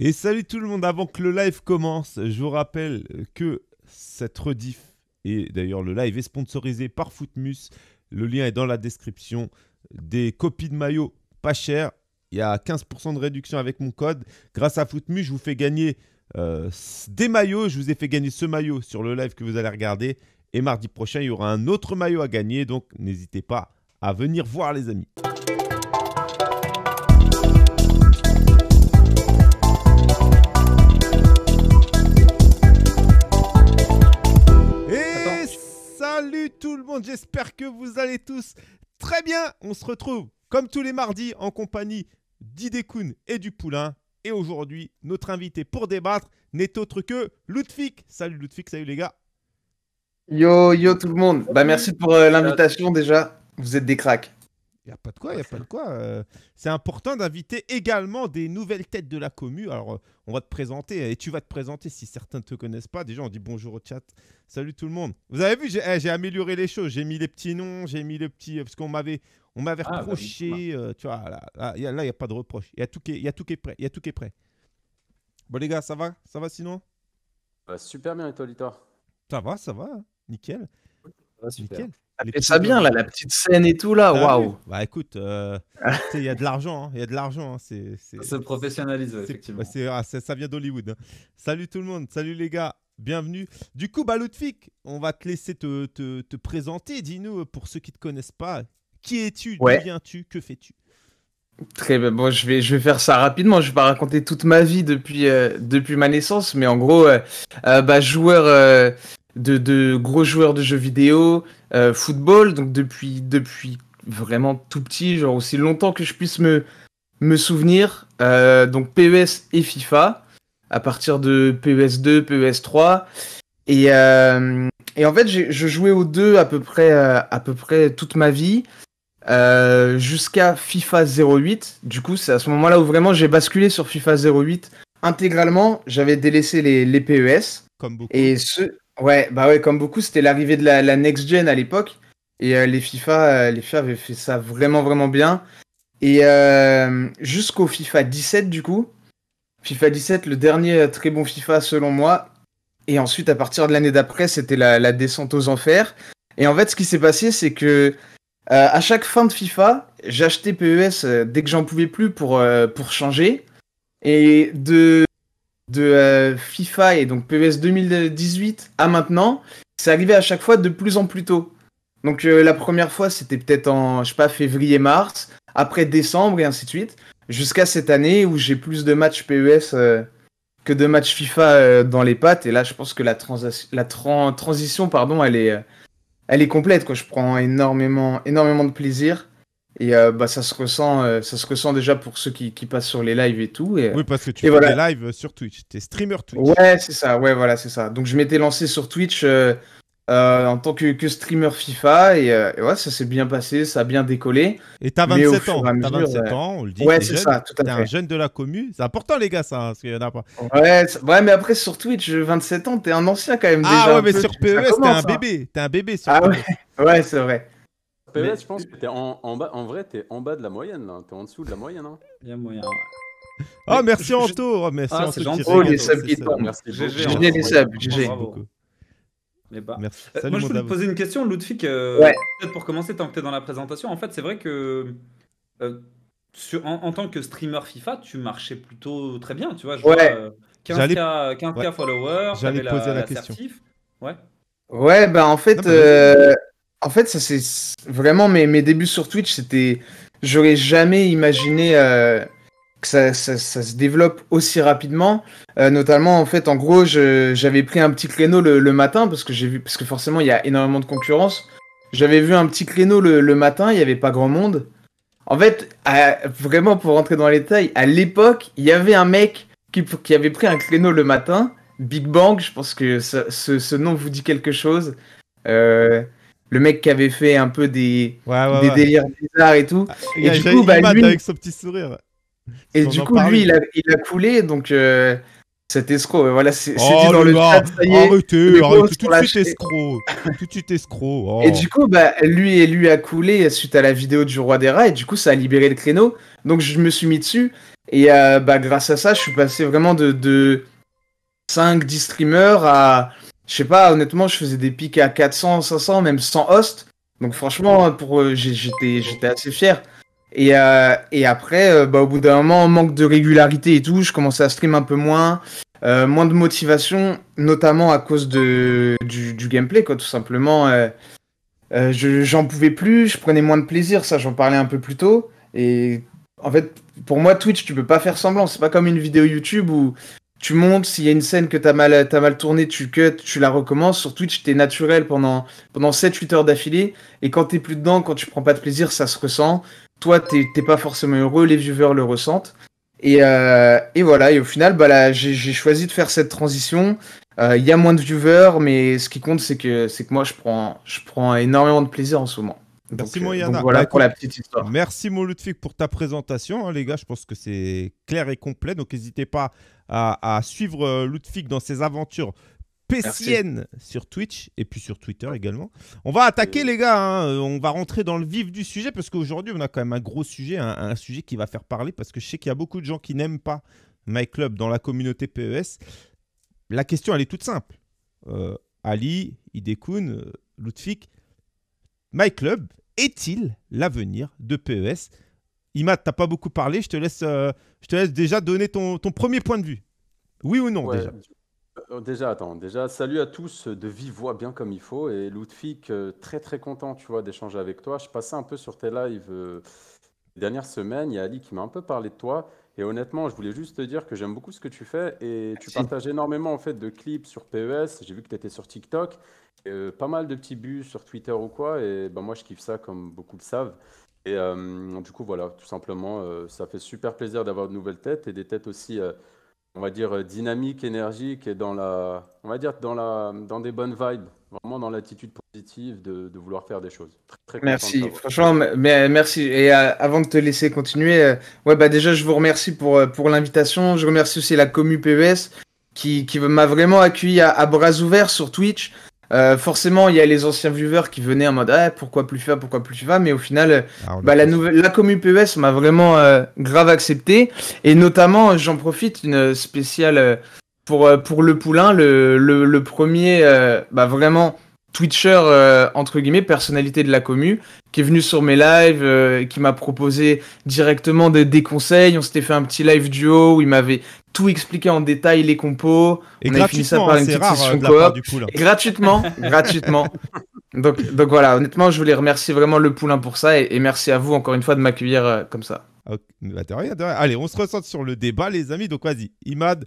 Et salut tout le monde, avant que le live commence, je vous rappelle que cette rediff, et d'ailleurs le live est sponsorisé par Footmus, le lien est dans la description, des copies de maillots pas chères, il y a 15% de réduction avec mon code, grâce à Footmus je vous fais gagner euh, des maillots, je vous ai fait gagner ce maillot sur le live que vous allez regarder, et mardi prochain il y aura un autre maillot à gagner, donc n'hésitez pas à venir voir les amis. j'espère que vous allez tous très bien. On se retrouve comme tous les mardis en compagnie d'Idécoun et du Poulain. Et aujourd'hui, notre invité pour débattre n'est autre que Ludwig. Salut Ludwig, salut les gars. Yo, yo tout le monde. Bah merci pour euh, l'invitation déjà. Vous êtes des cracks. Il n'y a pas de quoi, il a pas de quoi. Euh. c'est important d'inviter également des nouvelles têtes de la commu. Alors, euh, on va te présenter et tu vas te présenter si certains ne te connaissent pas. Déjà, on dit bonjour au chat. Salut tout le monde. Vous avez vu, j'ai eh, amélioré les choses. J'ai mis les petits noms, j'ai mis les petits. Euh, parce qu'on m'avait on m'avait ah, bah reproché. Bah. tu vois, là, il n'y a, pas de reproche. Il y, a tout qui est, y tout qui est prêt. Il y a tout qui est prêt. Bon, les gars, ça va Ça va sinon bah, Super bien, et toi, Litor Ça va, ça va. Nickel. super. Nickel fait ça bien là, la petite scène et tout là, ah waouh. Bah écoute, euh, il y a de l'argent, hein, il y a de l'argent. Hein, c'est, c'est, ça se professionnalise effectivement. Bah, c'est, ah, ça vient d'Hollywood. Hein. Salut tout le monde, salut les gars, bienvenue. Du coup, bah on va te laisser te, te, présenter. Dis-nous pour ceux qui te connaissent pas, qui es-tu, d'où viens-tu, que fais-tu Très bien, bon, je vais, je vais faire ça rapidement. Je vais pas raconter toute ma vie depuis, euh, depuis ma naissance, mais en gros, euh, bah, joueur de, gros joueurs de jeux vidéo, euh, football, donc depuis, depuis vraiment tout petit, genre aussi longtemps que je puisse me, me souvenir. Euh, donc PES et FIFA, à partir de PES 2, PES 3. Et, en fait, je jouais aux deux à peu près, euh, à peu près toute ma vie. jusqu'à FIFA 08. Du coup, c'est à ce moment-là où vraiment j'ai basculé sur FIFA 08 intégralement. J'avais délaissé les, les PES. Comme beaucoup. Et ce, Ouais, bah ouais, comme beaucoup, c'était l'arrivée de la, la next-gen à l'époque. Et euh, les, FIFA, euh, les FIFA avaient fait ça vraiment, vraiment bien. Et euh, jusqu'au FIFA 17, du coup. FIFA 17, le dernier euh, très bon FIFA selon moi. Et ensuite, à partir de l'année d'après, c'était la, la, descente aux enfers. Et en fait, ce qui s'est passé, c'est que à chaque fin de FIFA, j'achetais PES dès que j'en pouvais plus pour, pour changer. Et de de euh, FIFA et donc PES 2018 à maintenant, c'est arrivé à chaque fois de plus en plus tôt. Donc euh, la première fois, c'était peut-être en, je sais pas, février-mars, après décembre et ainsi de suite, jusqu'à cette année où j'ai plus de matchs PES euh, que de matchs FIFA dans les pattes. Et là, je pense que la, transition, pardon, elle est, elle est complète. Quoi. Je prends énormément, énormément de plaisir. Et euh, bah, ça, se ressent, euh, ça se ressent déjà pour ceux qui, qui, passent sur les lives et tout. Et, oui, parce que tu fais voilà. des lives sur Twitch. Tu es streamer Twitch. Ouais, c'est ça. Ouais, voilà, c'est ça. Donc, je m'étais lancé sur Twitch euh, en tant que, que, streamer FIFA. Et, ouais, ça s'est bien passé. Ça a bien décollé. Et t'as 27 ans. T'as 27 ans, on le dit. Ouais, T'es un jeune de la commu. C'est important, les gars, ça. Hein, parce qu'il y en a pas. Ouais, ouais, mais après, sur Twitch, 27 ans, t'es un ancien quand même. Ah ouais, mais sur PES, e hein. t'es un bébé. un bébé sur ah e ouais c'est vrai. E je pense que en, en, bas. En vrai, t'es en bas de la moyenne, tu T'es en dessous de la moyenne, hein. moyen. Ah, merci Anto! Ah, merci ah, Anto Oh, les subs qui tombent. Hein. les subs, GG. Bah. Merci. Euh, Salut, moi, je voulais te poser une question, Ludwig. Euh, peut-être pour commencer, tant que tu es dans la présentation. En fait, c'est vrai que euh, en, tant que streamer FIFA, tu marchais plutôt très bien. Tu vois, je vois. 15K, 15 followers. J'allais poser la, question. Ouais. Ouais, bah en fait, en fait, ça c'est vraiment mes, mes, débuts sur Twitch, c'était. J'aurais jamais imaginé euh, que ça, se développe aussi rapidement. Euh, notamment, en fait, en gros, j'avais pris un petit créneau le, matin parce que j'ai vu, parce que forcément, il y a énormément de concurrence. J'avais vu un petit créneau le, matin, il n'y avait pas grand monde. En fait, vraiment pour rentrer dans les détails, à l'époque, il y avait un mec qui, qui, avait pris un créneau le matin, Big Bang, je pense que ce, ce, nom vous dit quelque chose. Euh, le mec qui avait fait un peu des, délires bizarres et tout. Ah, et, du coup, bah, lui... avec petit sourire. Et du coup, lui, il a, coulé, donc euh, cet escroc, voilà, oh c'était dans le chat, ça Arrêtez, tout de suite escroc, tout de suite escroc. Oh. Et du coup, bah, lui et lui a coulé suite à la vidéo du roi des rats, et du coup, ça a libéré le créneau, donc je me suis mis dessus, et euh, bah, grâce à ça, je suis passé vraiment de, de 5-10 streamers à... Je sais pas, honnêtement, je faisais des pics à 400, 500, même 100 host. Donc franchement, pour euh, j'étais j'étais assez fier. Et, euh, après, euh, bah, au bout d'un moment, manque de régularité et tout, je commençais à stream un peu moins, moins de motivation, notamment à cause de, du, du gameplay, quoi, tout simplement. je, j'en pouvais plus, je prenais moins de plaisir, ça j'en parlais un peu plus tôt. Et en fait, pour moi, Twitch, tu peux pas faire semblant. C'est pas comme une vidéo YouTube où tu montes, s'il y a une scène que t'as mal, as mal tourné, tu cut, tu la recommences. Sur Twitch, t'es naturel pendant, pendant 7-8 heures d'affilée. Et quand t'es plus dedans, quand tu prends pas de plaisir, ça se ressent. Toi, t'es pas forcément heureux, les viewers le ressentent. Et, euh, et voilà, et au final, bah là, j'ai choisi de faire cette transition. Euh, il y a moins de viewers, mais ce qui compte, c'est que, c'est que moi, je prends, je prends énormément de plaisir en ce moment. Merci donc, euh, voilà bah, pour la petite histoire. Merci Ludwig pour ta présentation, hein, les gars. Je pense que c'est clair et complet. Donc n'hésitez pas à, suivre euh, Ludwig dans ses aventures PCN sur Twitch et puis sur Twitter également. On va attaquer euh. les gars, hein. on va rentrer dans le vif du sujet parce qu'aujourd'hui on a quand même un gros sujet, un, sujet qui va faire parler parce que je sais qu'il y a beaucoup de gens qui n'aiment pas MyClub dans la communauté PES. La question elle est toute simple. Ali, Idekun, Ludwig, MyClub est-il l'avenir de PES Imad, t'as pas beaucoup parlé, je te laisse, euh, je te laisse déjà donner ton, ton, premier point de vue. Oui ou non déjà euh, Déjà, attends, déjà, salut à tous de vive voix, bien comme il faut. Et Ludwig, euh, très très content, tu vois, d'échanger avec toi. Je passais un peu sur tes lives dernière semaine. dernières Il y a Ali qui m'a un peu parlé de toi. Et honnêtement, je voulais juste te dire que j'aime beaucoup ce que tu fais. Et tu partages énormément, en fait, de clips sur PES. J'ai vu que tu étais sur TikTok. Euh, pas mal de petits buts sur Twitter ou quoi, et ben moi je kiffe ça comme beaucoup le savent. Et euh, du coup, voilà, tout simplement, euh, ça fait super plaisir d'avoir de nouvelles têtes et des têtes aussi, on va dire, dynamiques, énergiques et dans la, on va dire, dans la, dans des bonnes vibes, vraiment dans l'attitude positive de, vouloir faire des choses. Très, merci, franchement, mais, merci. Et avant de te laisser continuer, ouais, bah déjà, je vous remercie pour, pour l'invitation. Je remercie aussi la commu PES qui, qui m'a vraiment accueilli à bras ouverts sur Twitch. Euh, forcément, il y a les anciens viewers qui venaient en mode ah, pourquoi plus faire, pourquoi plus vas" mais au final, euh, ah, la bah, nouvelle, la commu PES m'a vraiment euh, grave accepté. Et notamment, j'en profite une spéciale pour pour le poulain, le premier, bah, vraiment. Twitcher entre guillemets personnalité de la commu qui est venu sur mes lives qui m'a proposé directement des, des conseils on s'était fait un petit live duo où il m'avait tout expliquer en détail les compos. Et on ça par hein, une petite euh, Gratuitement, gratuitement. Donc, donc voilà, honnêtement, je voulais remercier vraiment le Poulain pour ça et, merci à vous encore une fois de m'accueillir euh, comme ça. Allez, on se ressent sur le débat, les amis. Donc vas-y, Imad,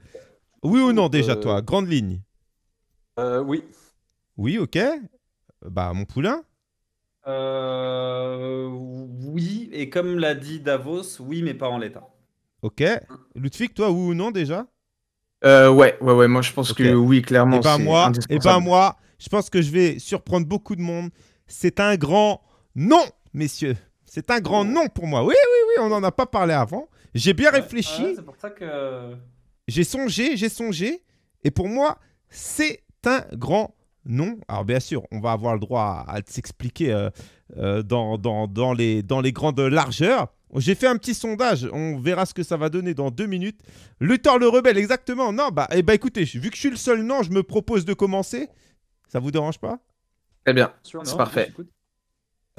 oui ou non déjà, euh, toi Grande ligne. oui. Oui, ok. Bah, mon Poulain Oui, et comme l'a dit Davos, oui, mais pas en l'état. Ok. Ludwig, toi, oui ou non déjà euh, ouais, ouais, ouais, moi je pense que oui, clairement. Et eh ben, pas moi, et eh ben, pas moi, je pense que je vais surprendre beaucoup de monde. C'est un grand non, messieurs. C'est un grand oh. non pour moi. Oui, oui, oui, on n'en a pas parlé avant. J'ai bien réfléchi. c'est pour ça que. J'ai songé, j'ai songé. Et pour moi, c'est un grand non. Alors bien sûr, on va avoir le droit à, s'expliquer euh, euh, dans, dans, les, dans les grandes largeurs. J'ai fait un petit sondage, on verra ce que ça va donner dans deux minutes. Luthor le rebelle, exactement. Non, bah, eh bah écoutez, vu que je suis le seul non, je me propose de commencer. Ça vous dérange pas Très bien, c'est parfait.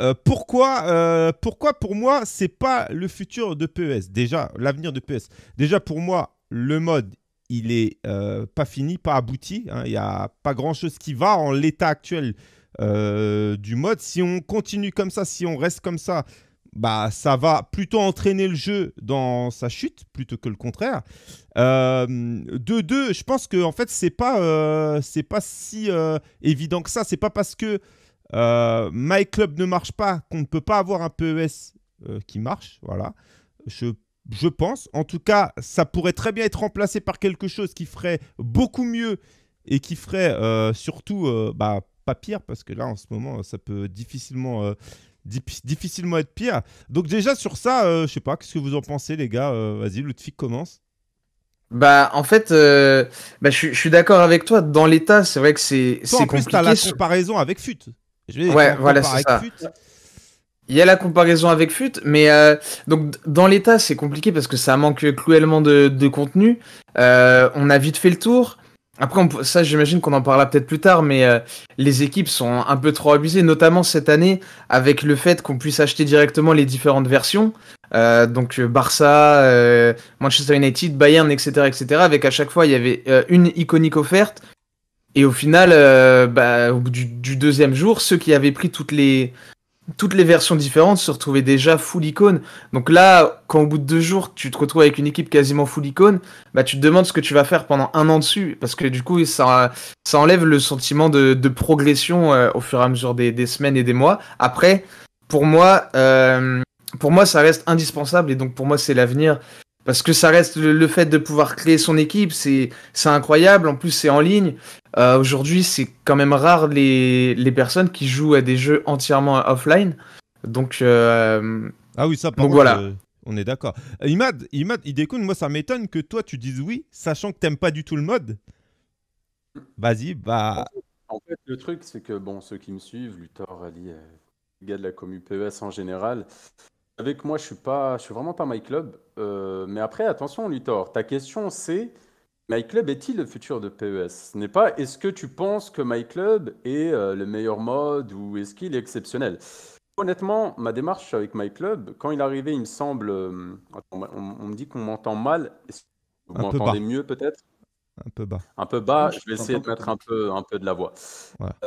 Euh, pourquoi, euh, pourquoi pour moi c'est pas le futur de PES Déjà, l'avenir de PES. Déjà pour moi, le mode il est euh, pas fini, pas abouti. Hein. Il y n'y a pas grand chose qui va en l'état actuel du mode. Si on continue comme ça, si on reste comme ça, bah, ça va plutôt entraîner le jeu dans sa chute plutôt que le contraire. Euh, 2 deux, je pense que en fait c'est pas euh, c'est pas si euh, évident que ça. C'est pas parce que euh, My Club ne marche pas qu'on ne peut pas avoir un PES qui marche. Voilà, je pense. En tout cas, ça pourrait très bien être remplacé par quelque chose qui ferait beaucoup mieux et qui ferait surtout bah, pas pire parce que là en ce moment ça peut difficilement difficilement être pire. Donc déjà sur ça, euh, je sais pas, qu'est-ce que vous en pensez les gars euh, Vas-y, Ludwig commence. Bah en fait, euh, bah, je, suis d'accord avec toi. Dans l'état, c'est vrai que c'est compliqué. En plus, t'as la comparaison avec FUT. ouais, voilà, c'est ça. Il y a la comparaison avec FUT, mais donc dans l'état, c'est compliqué parce que ça manque cruellement de, contenu. on a vite fait le tour. Après, ça, j'imagine qu'on en parlera peut-être plus tard, mais euh, les équipes sont un peu trop abusées, notamment cette année, avec le fait qu'on puisse acheter directement les différentes versions. Euh, donc euh, Barça, Manchester United, Bayern, etc., etc. Avec à chaque fois, il y avait une iconique offerte. Et au final, bah, au bout du, deuxième jour, ceux qui avaient pris toutes les, toutes les versions différentes se retrouvaient déjà full icône. Donc là, quand au bout de deux jours, tu te retrouves avec une équipe quasiment full icône, bah tu te demandes ce que tu vas faire pendant un an dessus, parce que du coup, ça, ça enlève le sentiment de, progression euh, au fur et à mesure des, semaines et des mois. Après, pour moi, euh, pour moi, ça reste indispensable, et donc pour moi, c'est l'avenir parce que ça reste le, fait de pouvoir créer son équipe, c'est incroyable. En plus, c'est en ligne. Euh, aujourd'hui, c'est quand même rare les, personnes qui jouent à des jeux entièrement offline. Donc, euh, ah oui, ça, par donc voilà. Euh, on est d'accord. Imad, Imad, déconne moi, ça m'étonne que toi, tu dises oui, sachant que t'aimes pas du tout le mode. Vas-y, bah. En fait, le truc, c'est que, bon, ceux qui me suivent, Luthor, Ali, les gars de la commu PES en général, avec moi, je suis, pas, je suis vraiment pas My Club. Euh, mais après, attention, Luthor, ta question c'est MyClub est-il le futur de PES Ce n'est pas est-ce que tu penses que MyClub est euh, le meilleur mode ou est-ce qu'il est exceptionnel Honnêtement, ma démarche avec MyClub, quand il est arrivé, il me semble. Euh, on, me dit qu'on m'entend mal. vous m'entendez mieux peut-être un peu bas. Un peu bas, je vais essayer de mettre un peu, un peu de la voix.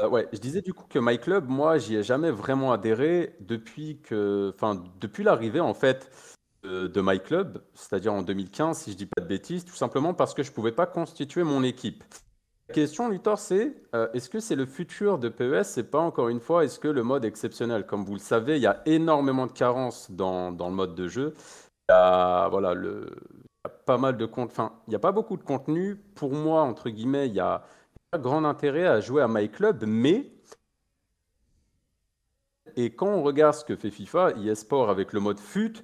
Ouais. je disais du coup que MyClub, moi, j'y ai jamais vraiment adhéré depuis que, enfin, depuis l'arrivée en fait euh, de My Club, c'est-à-dire en 2015, si je ne dis pas de bêtises, tout simplement parce que je ne pouvais pas constituer mon équipe. La question, Luthor, c'est euh, est-ce que c'est le futur de PES C'est pas encore une fois, est-ce que le mode exceptionnel Comme vous le savez, il y a énormément de carences dans, le mode de jeu. Il voilà, pas mal de comptes. Enfin, il n'y a pas beaucoup de contenu. Pour moi, entre guillemets, il y a pas grand intérêt à jouer à My Club, mais et quand on regarde ce que fait FIFA, eSport avec le mode FUT,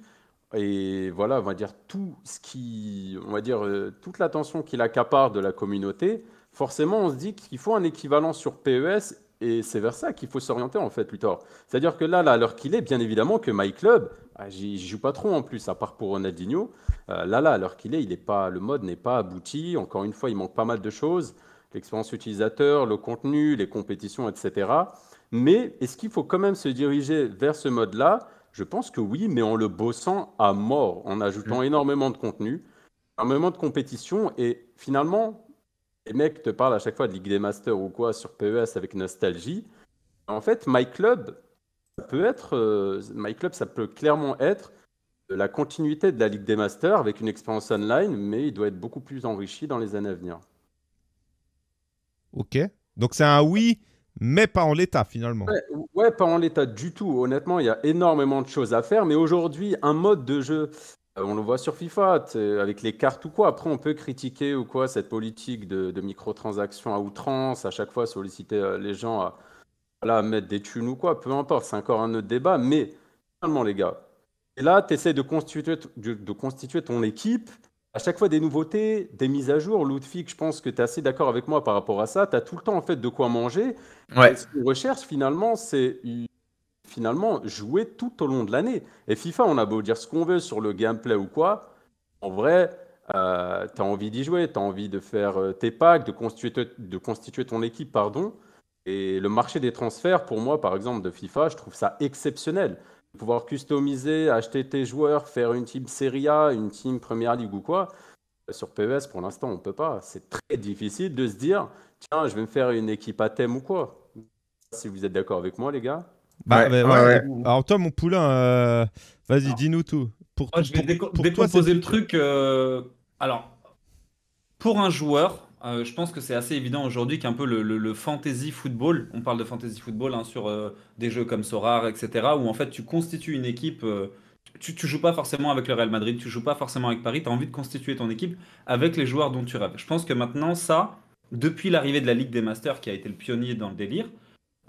et voilà, on va dire tout ce qui, on va dire euh, toute l'attention qu'il accapare de la communauté. Forcément, on se dit qu'il faut un équivalent sur PES et c'est vers ça qu'il faut s'orienter en fait, Luthor. C'est-à-dire que là, là à l'heure qu'il est, bien évidemment que MyClub, ah, je j'y joue pas trop en plus, à part pour Ronaldinho. Euh, là, là, à l'heure qu'il est, il est pas, le mode n'est pas abouti. Encore une fois, il manque pas mal de choses, l'expérience utilisateur, le contenu, les compétitions, etc. Mais est-ce qu'il faut quand même se diriger vers ce mode-là je pense que oui, mais en le bossant à mort, en ajoutant mmh. énormément de contenu, énormément de compétition. Et finalement, les mecs te parlent à chaque fois de Ligue des Masters ou quoi sur PES avec nostalgie. En fait, My Club, peut être, euh, My Club, ça peut clairement être la continuité de la Ligue des Masters avec une expérience online, mais il doit être beaucoup plus enrichi dans les années à venir. Ok. Donc c'est un oui mais pas en l'état finalement. Ouais, pas en l'état du tout. Honnêtement, il y a énormément de choses à faire, mais aujourd'hui, un mode de jeu, euh, on le voit sur FIFA, avec les cartes ou quoi. Après, on peut critiquer ou quoi cette politique de, de microtransactions à outrance, à chaque fois solliciter euh, les gens à, voilà, mettre des thunes ou quoi, peu importe, c'est encore un autre débat, mais finalement, les gars, et là, tu essaies de constituer, de, constituer ton équipe à chaque fois des nouveautés, des mises à jour. Ludwig, je pense que tu es assez d'accord avec moi par rapport à ça. Tu as tout le temps en fait de quoi manger. Ce qu'on recherche finalement, c'est finalement jouer tout au long de l'année. Et FIFA, on a beau dire ce qu'on veut sur le gameplay ou quoi, en vrai, euh, tu as envie d'y jouer, tu as envie de faire euh, tes packs, de constituer, de constituer ton équipe, pardon. Et le marché des transferts, pour moi, par exemple, de FIFA, je trouve ça exceptionnel. Pouvoir customiser, acheter tes joueurs, faire une team Serie A, une team Première League ou quoi. Euh, sur PES, pour l'instant, on ne peut pas. C'est très difficile de se dire, tiens, je vais me faire une équipe à thème ou quoi. Si vous êtes d'accord avec moi, les gars. Bah, ouais, Alors toi, mon poulain, euh, vas-y, dis-nous tout. Pour, toi je vais décomposer le truc. Euh, alors, pour un joueur, euh, je pense que c'est assez évident aujourd'hui qu'un peu le, le, fantasy football, on parle de fantasy football hein, sur des jeux comme Sorare, etc., où en fait tu constitues une équipe. Tu, tu, joues pas forcément avec le Real Madrid, tu joues pas forcément avec Paris, tu as envie de constituer ton équipe avec les joueurs dont tu rêves. Je pense que maintenant, ça, depuis l'arrivée de la Ligue des Masters qui a été le pionnier dans le délire,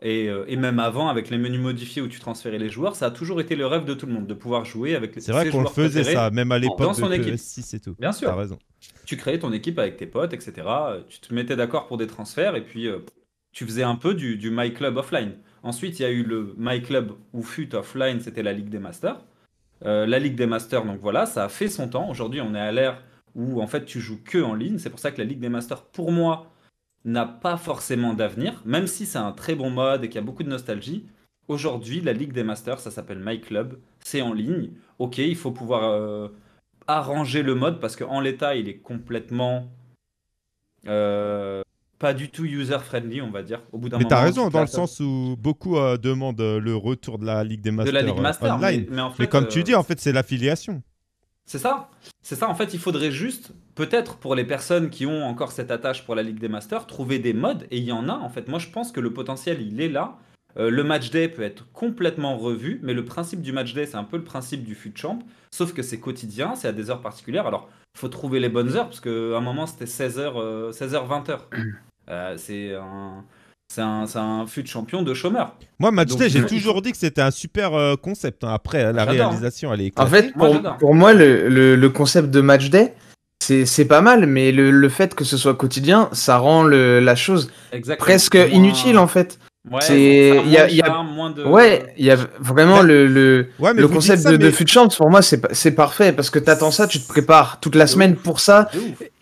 euh, et, même avant, avec les menus modifiés où tu transférais les joueurs, ça a toujours été le rêve de tout le monde de pouvoir jouer avec les C'est vrai qu'on le faisait ça, même à l'époque de PS6 e et tout. Bien sûr. As raison. Tu créais ton équipe avec tes potes, etc. Tu te mettais d'accord pour des transferts et puis euh, tu faisais un peu du, My Club offline. Ensuite, il y a eu le My Club ou FUT offline, c'était la Ligue des Masters. Euh, la Ligue des Masters, donc voilà, ça a fait son temps. Aujourd'hui, on est à l'ère où en fait tu joues que en ligne. C'est pour ça que la Ligue des Masters, pour moi, n'a pas forcément d'avenir, même si c'est un très bon mode et qu'il y a beaucoup de nostalgie. Aujourd'hui, la Ligue des Masters, ça s'appelle My Club, c'est en ligne. Ok, il faut pouvoir euh, arranger le mode parce qu'en l'état, il est complètement euh, pas du tout user-friendly, on va dire. Au bout d'un mais tu t'as raison, dans le sens où beaucoup euh, demandent le retour de la Ligue des Masters en ligne. mais comme tu dis, en fait, c'est l'affiliation. C'est ça. C'est ça. En fait, il faudrait juste, peut-être pour les personnes qui ont encore cette attache pour la Ligue des Masters, trouver des modes. Et il y en a. En fait, moi, je pense que le potentiel, il est là. Euh, le match day peut être complètement revu, mais le principe du match day, c'est un peu le principe du fut champ, sauf que c'est quotidien, c'est à des heures particulières. Alors, faut trouver les bonnes heures, parce qu'à un moment, c'était 16h, 16h, 20h. c'est un c'est un, fut de champion de chômeur. Moi, matchday j'ai toujours dit que c'était un super euh, concept. Hein, après, la réalisation, elle est En fait, pour moi, le, concept de Match Day, c'est pas mal, mais le, fait que ce soit quotidien, ça rend la chose presque inutile, en fait c'est il y a, Moins de... ouais il y a vraiment le le, le concept de, fut de pour moi c'est c'est parfait parce que t'attends ça tu te prépares toute la semaine pour ça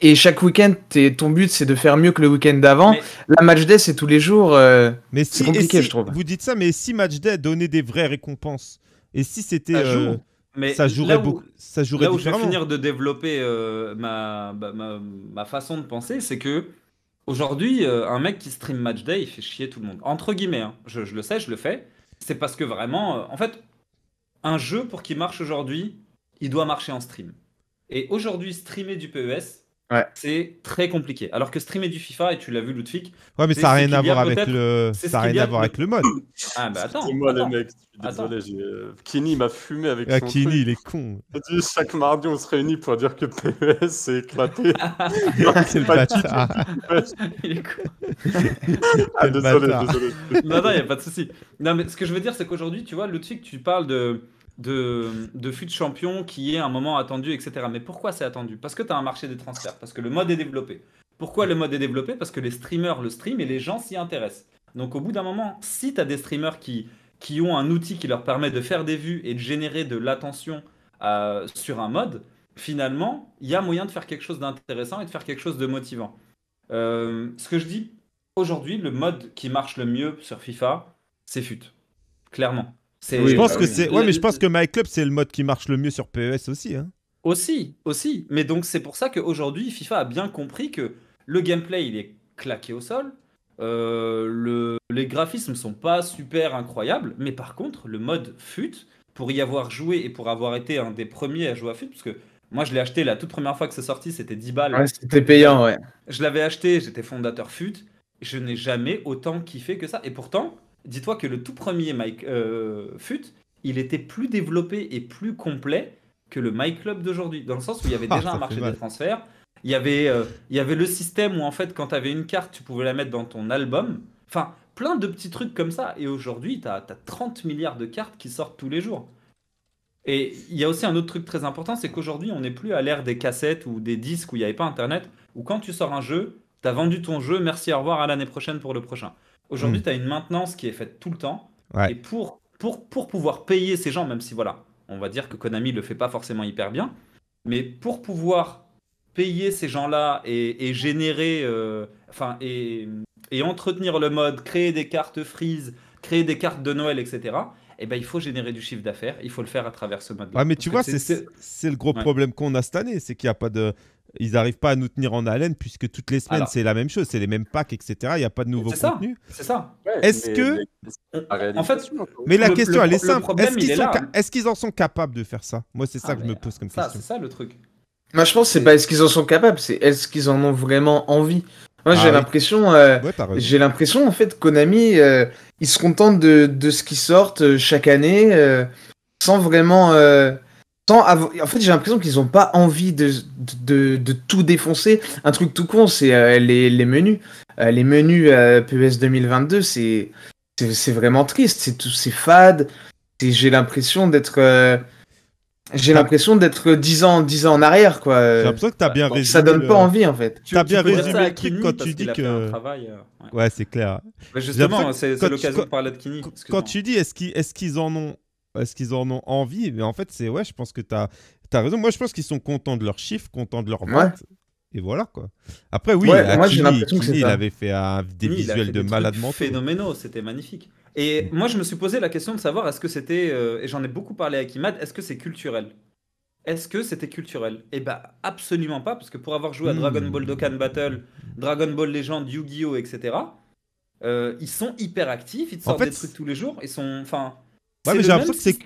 et chaque week-end ton but c'est de faire mieux que le week-end d'avant Là la match day c'est tous les jours euh, mais c'est compliqué je trouve vous dites ça mais si match day donnait des vraies récompenses et si c'était ça euh, jouerait beaucoup ça jouerait là où je vais finir de développer euh, ma, bah, ma, ma façon de penser c'est que Aujourd'hui, euh, un mec qui stream match day, il fait chier tout le monde. Entre guillemets, hein. je, le sais, je le fais. C'est parce que vraiment, euh, en fait, un jeu pour qu'il marche aujourd'hui, il doit marcher en stream. Et aujourd'hui, streamer du PES, c'est très compliqué. Alors que streamer du FIFA, et tu l'as vu, Ludwig. Ouais, mais ça n'a rien à voir avec le, ça rien à avec le mode. Ah, bah attends. moi les mecs. Désolé, euh, Kenny m'a fumé avec ah, Kenny, il est con. chaque mardi, on se réunit pour dire que PES s'est éclaté. le ah, bâtard. il est con. Ah, désolé, désolé. Non, non, il n'y a pas de souci. Non, mais ce que je veux dire, c'est qu'aujourd'hui, tu vois, Ludwig, tu parles de de, fut champion qui est un moment attendu, etc. Mais pourquoi c'est attendu Parce que tu as un marché des transferts, parce que le mode est développé. Pourquoi le mode est développé Parce que les streamers le stream et les gens s'y intéressent. Donc au bout d'un moment, si tu as des streamers qui, qui ont un outil qui leur permet de faire des vues et de générer de l'attention euh, sur un mode, finalement, il y a moyen de faire quelque chose d'intéressant et de faire quelque chose de motivant. Euh, ce que je dis aujourd'hui, le mode qui marche le mieux sur FIFA, c'est FUT. Clairement. Je pense bah que c'est. Ouais, mais je pense que My Club, c'est le mode qui marche le mieux sur PES aussi. Hein. Aussi, aussi. Mais donc, c'est pour ça qu'aujourd'hui, FIFA a bien compris que le gameplay, il est claqué au sol. Euh, les graphismes sont pas super incroyables. Mais par contre, le mode FUT, pour y avoir joué et pour avoir été un des premiers à jouer à FUT, parce que moi, je l'ai acheté la toute première fois que c'est sorti, c'était 10 balles. c'était payant, ouais. Je l'avais acheté, j'étais fondateur FUT. Je n'ai jamais autant kiffé que ça. Et pourtant, dis-toi que le tout premier Mike euh, FUT, il était plus développé et plus complet que le My Club d'aujourd'hui, dans le sens où il y avait déjà un marché des transferts. Il y, avait, euh, il y avait le système où, en fait, quand tu avais une carte, tu pouvais la mettre dans ton album. Enfin, plein de petits trucs comme ça. Et aujourd'hui, tu as, as, 30 milliards de cartes qui sortent tous les jours. Et il y a aussi un autre truc très important, c'est qu'aujourd'hui, on n'est plus à l'ère des cassettes ou des disques où il n'y avait pas Internet, où quand tu sors un jeu, tu as vendu ton jeu, merci, au revoir, à l'année prochaine pour le prochain. Aujourd'hui, hmm. tu as une maintenance qui est faite tout le temps. Et pour, pour, pour pouvoir payer ces gens, même si voilà, on va dire que Konami le fait pas forcément hyper bien, mais pour pouvoir payer ces gens-là et, et, générer, euh, enfin, et, et, entretenir le mode, créer des cartes freeze, créer des cartes de Noël, etc., eh ben, il faut générer du chiffre d'affaires, il faut le faire à travers ce mode-là. Ouais, mais tu vois, c'est le gros problème qu'on a cette année, c'est qu'il n'y a pas de, ils n'arrivent pas à nous tenir en haleine puisque toutes les semaines, c'est la même chose, c'est les mêmes packs, etc. Il n'y a pas de nouveaux contenus. C'est ça. Est-ce que. Euh, en fait, mais la question, elle est simple. Problème, hein. est-ce, qu'ils en sont capables de faire ça Moi, c'est ça ah, que je me pose comme ça, question. C'est ça le truc. Moi, je pense que c'est pas est-ce qu'ils en sont capables, c'est est-ce qu'ils en ont vraiment envie. Moi, ah j'ai l'impression, euh, j'ai l'impression en fait, Konami, euh, ils se contentent de, de ce qui sortent chaque année, sans vraiment en fait, j'ai l'impression qu'ils n'ont pas envie de, de, tout défoncer. Un truc tout con, c'est euh, les, les, menus. Euh, les menus euh, PES e 2022, c'est, c'est, vraiment triste. C'est tout, c'est fade. j'ai l'impression d'être. J'ai l'impression d'être 10 ans, 10 ans en arrière, quoi. J'ai l'impression que t'as bien résumé. Ça donne pas envie, en fait. Tu as bien résumé le truc quand tu dis que. ouais. c'est clair. Bah, justement, c'est, l'occasion de parler de Kini. Quand, tu dis, est-ce est-ce qu'ils en ont est-ce qu'ils en ont envie Mais en fait, c'est ouais, je pense que tu as, as, raison. Moi, je pense qu'ils sont contents de leurs chiffres, contents de leur vente. Et voilà quoi. Après, oui, ouais, moi, il avait fait euh, des visuels de des malade Phénoménaux, c'était magnifique. Et moi, je me suis posé la question de savoir est-ce que c'était, euh, et j'en ai beaucoup parlé avec Imad, est-ce que c'est culturel Est-ce que c'était culturel Eh bien, absolument pas, parce que pour avoir joué à Dragon Ball hmm. Dokkan Battle, Dragon Ball Legend, Yu-Gi-Oh, etc., euh, ils sont hyper actifs, ils te en fait, des trucs tous les jours, ils sont, enfin c'est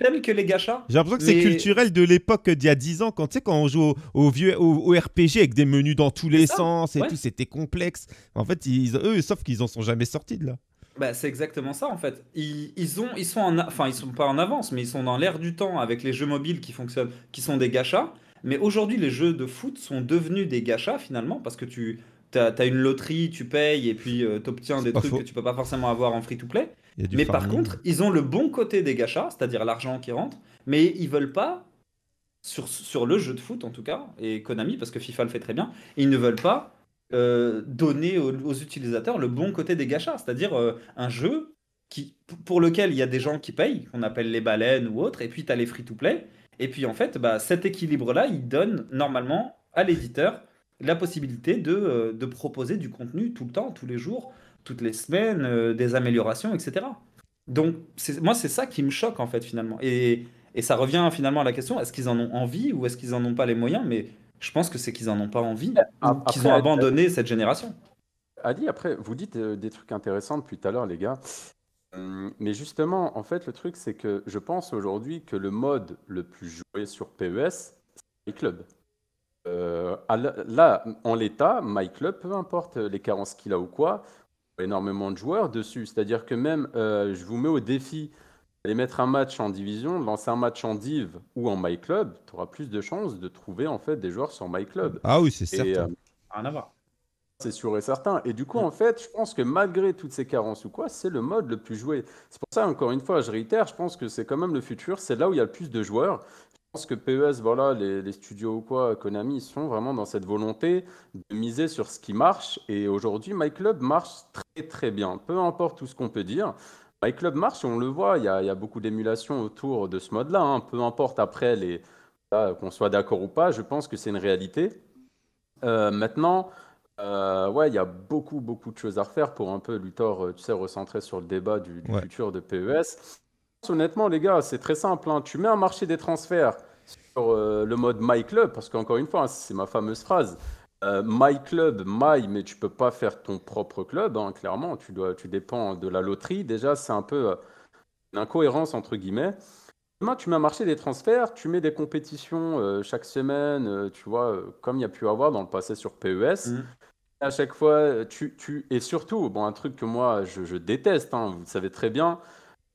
le même que... les gachas. J'ai l'impression que c'est culturel de l'époque d'il y a 10 ans, quand tu sais, quand on joue au, vieux, RPG avec des menus dans tous les sens et c'était complexe. En fait, ils, eux, sauf qu'ils en sont jamais sortis de là. Bah, c'est exactement ça en fait. Ils, sont enfin pas en avance, mais ils sont dans l'air du temps avec les jeux mobiles qui fonctionnent, qui sont des gachas. Mais aujourd'hui, les jeux de foot sont devenus des gachas finalement parce que tu as, une loterie, tu payes et puis euh, tu obtiens des trucs que tu peux pas forcément avoir en free to play mais par contre, ils ont le bon côté des gachas, c'est-à-dire l'argent qui rentre, mais ils veulent pas, sur, le jeu de foot en tout cas, et Konami, parce que FIFA le fait très bien, ils ne veulent pas euh, donner aux, utilisateurs le bon côté des gachas, c'est-à-dire euh, un jeu qui, pour lequel il y a des gens qui payent, qu'on appelle les baleines ou autre, et puis tu as les free-to-play, et puis en fait, bah, cet équilibre-là, il donne normalement à l'éditeur la possibilité de, euh, de, proposer du contenu tout le temps, tous les jours, toutes les semaines, euh, des améliorations, etc. Donc, moi, c'est ça qui me choque, en fait, finalement. Et, et ça revient finalement à la question est-ce qu'ils en ont envie ou est-ce qu'ils en ont pas les moyens Mais je pense que c'est qu'ils en ont pas envie, qu'ils ont abandonné cette génération. Ali, après, vous dites euh, des trucs intéressants depuis tout à l'heure, les gars. Euh, mais justement, en fait, le truc, c'est que je pense aujourd'hui que le mode le plus joué sur PES, c'est les là, en l'état, club, peu importe les carences qu'il a ou quoi, énormément de joueurs dessus. C'est-à-dire que même, euh, je vous mets au défi d'aller mettre un match en division, lancer un match en div ou en my club, tu auras plus de chances de trouver en fait des joueurs sur my club. Ah oui, c'est certain. Euh, c'est sûr et certain. Et du coup, mm. en fait, je pense que malgré toutes ces carences ou quoi, c'est le mode le plus joué. C'est pour ça, encore une fois, je réitère, je pense que c'est quand même le futur. C'est là où il y a le plus de joueurs. Je pense que PES, voilà, les, studios ou quoi, Konami, ils sont vraiment dans cette volonté de miser sur ce qui marche. Et aujourd'hui, My Club marche très très bien. Peu importe tout ce qu'on peut dire, My Club marche, on le voit, il y a, beaucoup d'émulation autour de ce mode-là. Hein. Peu importe après les qu'on soit d'accord ou pas, je pense que c'est une réalité. Euh, maintenant, euh, ouais, il y a beaucoup beaucoup de choses à refaire pour un peu Luthor, euh, tu sais, recentrer sur le débat du, futur de PES honnêtement, les gars, c'est très simple. Hein. Tu mets un marché des transferts sur euh, le mode My Club, parce qu'encore une fois, hein, c'est ma fameuse phrase. Euh, my Club, My, mais tu peux pas faire ton propre club, hein, clairement. Tu, dois, tu dépends de la loterie. Déjà, c'est un peu d'incohérence euh, une incohérence, entre guillemets. Demain, tu mets un marché des transferts, tu mets des compétitions chaque semaine, tu vois, comme il y a pu avoir dans le passé sur PES. Mmh. à chaque fois, tu, tu, et surtout, bon, un truc que moi je, déteste, vous le savez très bien,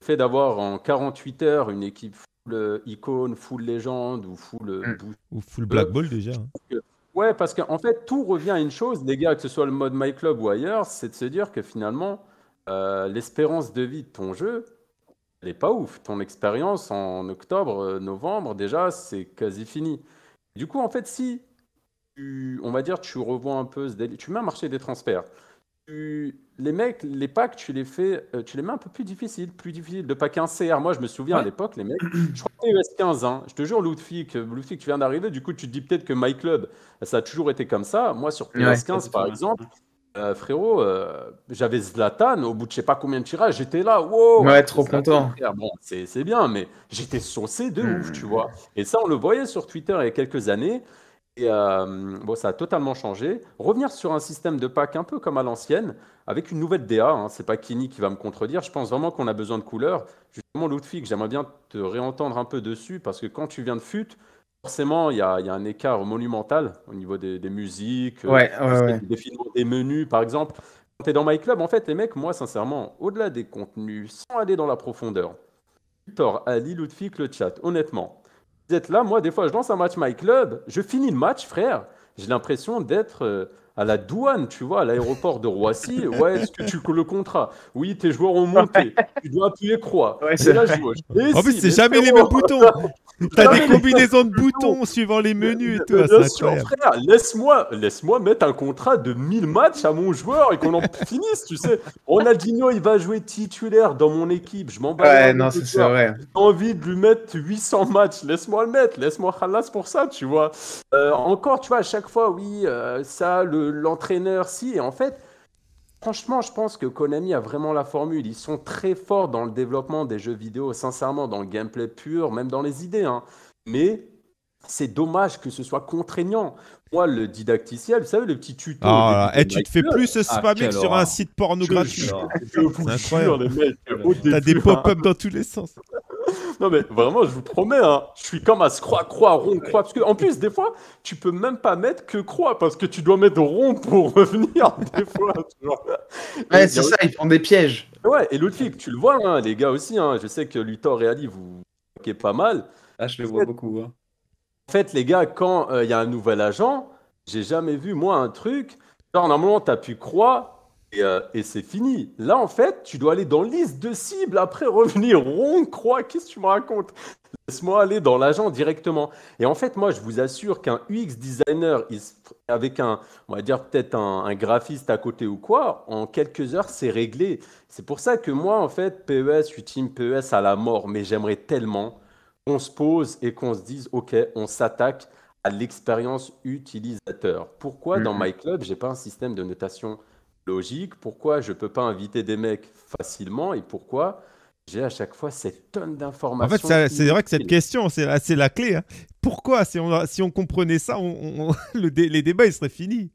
le fait d'avoir en 48 heures une équipe full euh, icône, full légende ou full. Euh, mm. Ou full black ball déjà. Hein. Ouais, parce qu'en fait, tout revient à une chose, les gars, que ce soit le mode My Club ou ailleurs, c'est de se dire que finalement, euh, l'espérance de vie de ton jeu, elle n'est pas ouf. Ton expérience en octobre, novembre, déjà, c'est quasi fini. Du coup, en fait, si, tu, on va dire, tu revois un peu ce délire, tu mets un marché des transferts, tu les mecs, les packs, tu les fais, euh, tu les mets un peu plus difficiles, plus difficiles. Le pack 1 CR, moi je me souviens à l'époque, les mecs, je crois que US 15, hein. je te jure, euh, Ludwig, tu viens d'arriver, du coup tu te dis peut-être que My Club, ça a toujours été comme ça. Moi sur PS15 par exemple, euh, frérot, j'avais Zlatan au bout de je sais pas combien de tirages, j'étais là, wow! Ouais, trop content. Bon, c'est bien, mais j'étais saucé de ouf, mmh. tu vois. Et ça, on le voyait sur Twitter il y a quelques années. Et euh, bon, ça a totalement changé. Revenir sur un système de pack un peu comme à l'ancienne, avec une nouvelle DA. Hein. C'est pas Kini qui va me contredire. Je pense vraiment qu'on a besoin de couleurs. Justement, Ludwig, j'aimerais bien te réentendre un peu dessus parce que quand tu viens de FUT, forcément, il y, a un écart monumental au niveau des, musiques, euh, des, des menus, par exemple. Quand tu es dans My Club, en fait, les mecs, moi, sincèrement, au-delà des contenus, sans aller dans la profondeur, tort Ali, Ludwig le chat, honnêtement. Vous êtes là. Moi, des fois, je lance un match My Club, je finis le match, frère. J'ai l'impression d'être euh, à la douane, tu vois, à l'aéroport de Roissy, ouais, est-ce que tu le contrat Oui, tes joueurs ont monté, tu dois appuyer croix. c'est en plus, c'est jamais les mêmes boutons. T'as des combinaisons de boutons suivant les menus et tout. Bien frère, laisse-moi laisse mettre un contrat de 1000 matchs à mon joueur et qu'on en finisse, tu sais. Ronaldinho, il va jouer titulaire dans mon équipe, je m'en bats. Ouais, non, c'est vrai. J'ai envie de lui mettre 800 matchs, laisse-moi le mettre, laisse-moi halas pour ça, tu vois. Euh, encore, tu vois, à chaque fois, oui, euh, ça, le l'entraîneur, si. Et en fait, franchement, je pense que Konami a vraiment la formule. Ils sont très forts dans le développement des jeux vidéo, sincèrement, dans le gameplay pur, même dans les idées. Hein. Mais c'est dommage que ce soit contraignant. Moi, le didacticiel, vous savez, le petit tuto. Ah, et eh, tu te fais plus ah, spammer sur un site porno gratuit. C'est incroyable. T'as des hein. pop-up dans tous les sens. Non mais vraiment, je vous promets, hein, je suis comme à croix, croire, rond, croix. Parce que en plus, des fois, tu peux même pas mettre que croix parce que tu dois mettre rond pour revenir des fois. Ouais, c'est ça, ils font des pièges. Ouais, et Ludwig, tu le vois, hein, les gars aussi. Hein, je sais que Luthor et Ali, vous est pas mal. Ah, je le vois beaucoup. Hein. En fait, les gars, quand euh, il y a un nouvel agent, j'ai jamais vu moi un truc. Genre normalement, pu croix, euh, et, c'est fini. Là, en fait, tu dois aller dans liste de cibles, après revenir rond, croix, qu'est-ce que tu me racontes Laisse-moi aller dans l'agent directement. Et en fait, moi, je vous assure qu'un UX designer, avec un, on va dire peut-être un, graphiste à côté ou quoi, en quelques heures, c'est réglé. C'est pour ça que moi, en fait, PES, UTIM, PES à la mort, mais j'aimerais tellement qu'on se pose et qu'on se dise, OK, on s'attaque à l'expérience utilisateur. Pourquoi mm-hmm. dans MyClub, j'ai pas un système de notation logique, pourquoi je ne peux pas inviter des mecs facilement et pourquoi j'ai à chaque fois cette tonne d'informations. En fait, c'est vrai que cette question, c'est la clé. Hein. Pourquoi si on, si on comprenait ça, on, le les débats, ils seraient finis.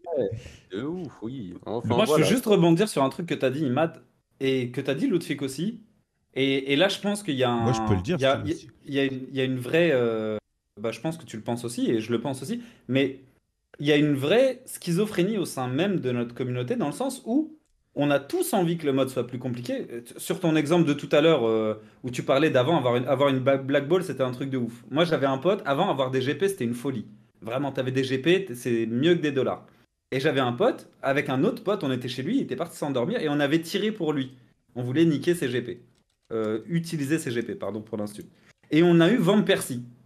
de ouf, oui. Moi, je veux juste rebondir sur un truc que tu as dit, Imad, et que tu as dit, Ludwig aussi. Et, et, là, je pense qu'il y a je peux le dire. Il y a, y a, une, vraie. Euh, bah, je pense que tu le penses aussi, et je le pense aussi. Mais il y a une vraie schizophrénie au sein même de notre communauté, dans le sens où on a tous envie que le mode soit plus compliqué. Sur ton exemple de tout à l'heure, euh, où tu parlais d'avant, avoir une, avoir black ball, c'était un truc de ouf. Moi, j'avais un pote, avant, avoir des GP, c'était une folie. Vraiment, t'avais des GP, c'est mieux que des dollars. Et j'avais un pote, avec un autre pote, on était chez lui, il était parti s'endormir, et on avait tiré pour lui. On voulait niquer ses GP. Euh, utiliser ses GP, pardon pour l'instant. Et on a eu Van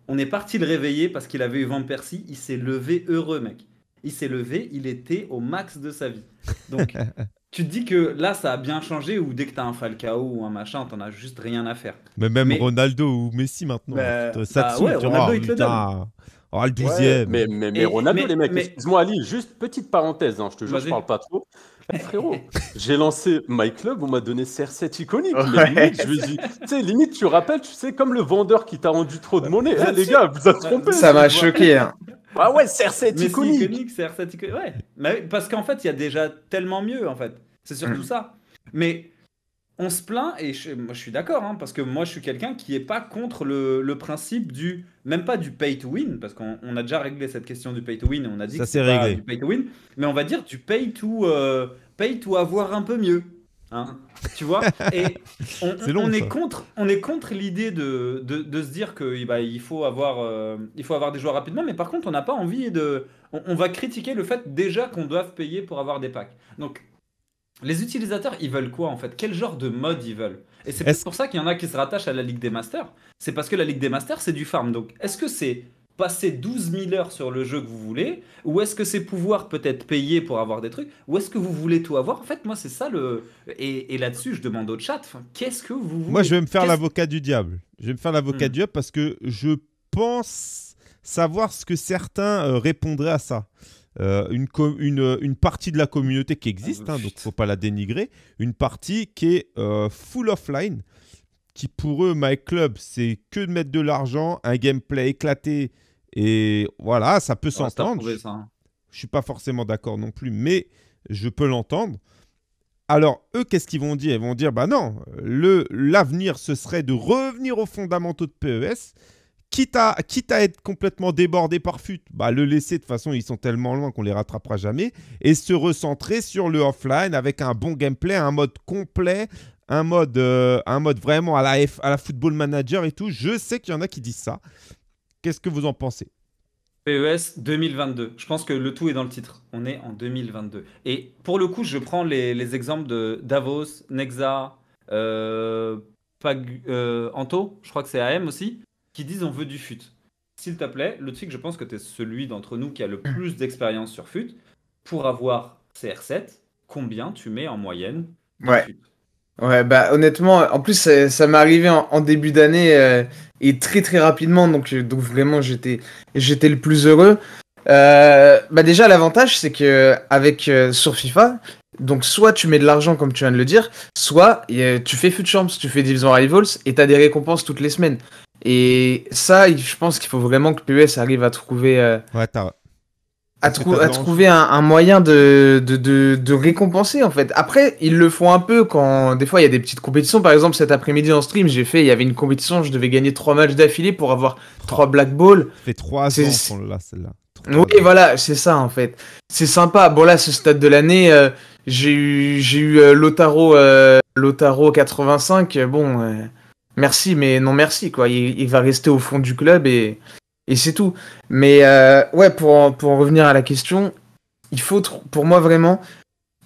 on est parti le réveiller parce qu'il avait eu de Percy. Il s'est levé heureux, mec. Il s'est levé, il était au max de sa vie. Donc, tu te dis que là, ça a bien changé ou dès que tu as un Falcao ou un machin, t'en as juste rien à faire. Mais même Ronaldo ou Messi maintenant. ça bah, bah oh, te Ronaldo, il le donne. Oh, le douzième. mais, Ronaldo, les mecs, excuse-moi, Ali, juste petite parenthèse, hein, je te jure, je parle pas trop. Frérot, j'ai lancé My Club, on m'a donné CR7 iconique. limite, je lui tu sais, limite, tu rappelles, tu sais, comme le vendeur qui t'a rendu trop de monnaie. Eh, les gars, vous êtes bah, trompé. Ça m'a choqué. Ah ouais, CR7 iconique. iconique. CR7 iconique. Ouais. Bah parce qu'en fait, il y a déjà tellement mieux, en fait. C'est surtout mm. ça. Mais on se plaint, et je, moi je suis d'accord, hein, parce que moi je suis quelqu'un qui n'est pas contre le, principe du, même pas du pay to win, parce qu'on a déjà réglé cette question du pay to win, on a dit ça c'est réglé. Du pay to win, mais on va dire tu payes tout euh, avoir un peu mieux. Hein, tu vois Et on, est, contre, on est contre l'idée de, se dire que eh ben, il faut avoir, euh, faut avoir des joueurs rapidement, mais par contre on n'a pas envie de, on, on va critiquer le fait déjà qu'on doive payer pour avoir des packs. Donc les utilisateurs, ils veulent quoi en fait Quel genre de mode ils veulent Et c'est pour ça qu'il y en a qui se rattachent à la Ligue des Masters. C'est parce que la Ligue des Masters, c'est du farm. Donc, est-ce que c'est passer 12 000 heures sur le jeu que vous voulez Ou est-ce que c'est pouvoir peut-être payer pour avoir des trucs Ou est-ce que vous voulez tout avoir En fait, moi, c'est ça le. Et, là-dessus, je demande au chat qu'est-ce que vous voulez Moi, je vais me faire l'avocat du diable. Je vais me faire l'avocat hmm. du diable parce que je pense savoir ce que certains euh, répondraient à ça. Euh, une, une, partie de la communauté qui existe, ah, hein, donc il ne faut pas la dénigrer, une partie qui est euh, full offline, qui pour eux, My Club, c'est que de mettre de l'argent, un gameplay éclaté, et voilà, ça peut ah, s'entendre. Hein. Je ne suis pas forcément d'accord non plus, mais je peux l'entendre. Alors, eux, qu'est-ce qu'ils vont dire Ils vont dire, bah non, l'avenir, ce serait de revenir aux fondamentaux de PES Quitte à, être complètement débordé par fut, bah, le laisser de toute façon, ils sont tellement loin qu'on les rattrapera jamais, et se recentrer sur le offline avec un bon gameplay, un mode complet, un mode, euh, un mode vraiment à la, à la football manager et tout. Je sais qu'il y en a qui disent ça. Qu'est-ce que vous en pensez PES 2022. Je pense que le tout est dans le titre. On est en 2022. Et pour le coup, je prends les, exemples de Davos, Nexa, euh, Pag, euh, Anto, je crois que c'est AM aussi qui disent on veut du fut. S'il te plaît, Ludwig, je pense que tu es celui d'entre nous qui a le plus d'expérience sur fut. Pour avoir CR7, combien tu mets en moyenne Ouais. ouais, bah honnêtement, en plus euh, ça, m'est arrivé en, début d'année euh, et très très rapidement, donc, euh, donc vraiment j'étais j'étais le plus heureux. bah déjà l'avantage c'est que avec sur FIFA, donc soit tu mets de l'argent comme tu viens de le dire, soit tu fais futchamps, Champs, tu fais Division Rivals et t'as des récompenses toutes les semaines. Et ça, je pense qu'il faut vraiment que PES arrive à trouver. Euh, à, trouver un, moyen de de, récompenser en fait. Après, ils le font un peu quand des fois il y a des petites compétitions. Par exemple, cet après-midi en stream, j'ai fait, il y avait une compétition, je devais gagner trois matchs d'affilée pour avoir trois Black balls. Ça fait trois ans l'a celle-là. Oui, voilà, c'est ça en fait. C'est sympa. Bon là, ce stade de l'année, euh, j'ai eu, j'ai eu euh, Lotaro 85. Bon, merci, mais non merci, quoi. Il, va rester au fond du club et, et c'est tout. Mais euh, ouais, pour pour revenir à la question, il faut, pour moi vraiment,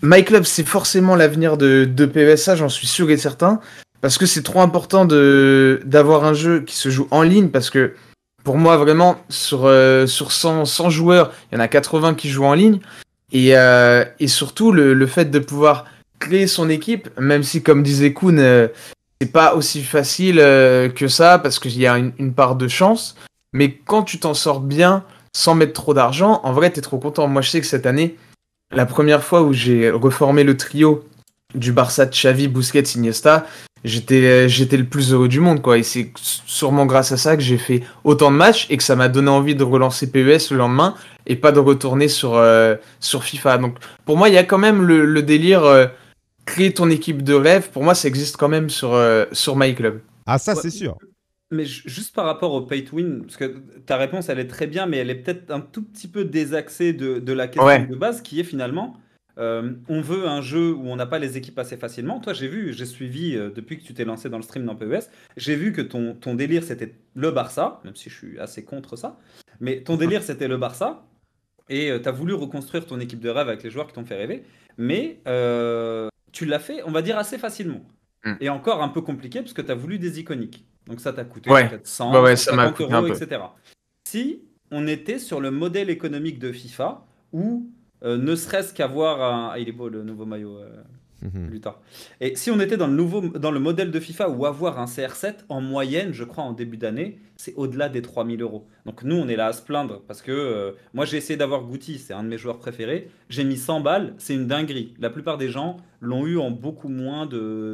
My Club, c'est forcément l'avenir de, de PESA, j'en suis sûr et certain, parce que c'est trop important de d'avoir un jeu qui se joue en ligne, parce que pour moi vraiment, sur, euh, sur 100, joueurs, il y en a 80 qui jouent en ligne, et, euh, et surtout le, fait de pouvoir créer son équipe, même si comme disait Kuhn, c'est pas aussi facile euh, que ça parce qu'il y a une, part de chance. Mais quand tu t'en sors bien sans mettre trop d'argent, en vrai, t'es trop content. Moi, je sais que cette année, la première fois où j'ai reformé le trio du Barça de Xavi, Busquets, Iniesta, euh, j'étais le plus heureux du monde quoi et c'est sûrement grâce à ça que j'ai fait autant de matchs et que ça m'a donné envie de relancer PES le lendemain et pas de retourner euh, sur FIFA donc pour moi il y a quand même le, délire créer ton équipe de rêve, pour moi, ça existe quand même sur, euh, sur My MyClub. Ah, ça, c'est sûr. Mais juste par rapport au pay to win, parce que ta réponse, elle est très bien, mais elle est peut-être un tout petit peu désaxée de, de la question de base, qui est finalement, euh, on veut un jeu où on n'a pas les équipes assez facilement. Toi, j'ai vu, j'ai suivi, euh, depuis que tu t'es lancé dans le stream dans PES, j'ai vu que ton, ton délire, c'était le Barça, même si je suis assez contre ça, mais ton délire, c'était le Barça, et tu as voulu reconstruire ton équipe de rêve avec les joueurs qui t'ont fait rêver. Mais tu l'as fait, on va dire, assez facilement. Hmm. Et encore un peu compliqué parce que tu as voulu des iconiques. Donc ça t'a coûté 400, euros, etc. Si on était sur le modèle économique de FIFA où euh, ne serait-ce qu'avoir un. Ah, il est beau le nouveau maillot. Euh, Mhm. tard. Et si on était dans le, nouveau, dans le modèle de FIFA où avoir un CR7, en moyenne, je crois, en début d'année, c'est au-delà des 3000 euros. Donc nous, on est là à se plaindre parce que euh, moi, j'ai essayé d'avoir Gouti, c'est un de mes joueurs préférés. J'ai mis 100 balles, c'est une dinguerie. La plupart des gens l'ont eu en beaucoup moins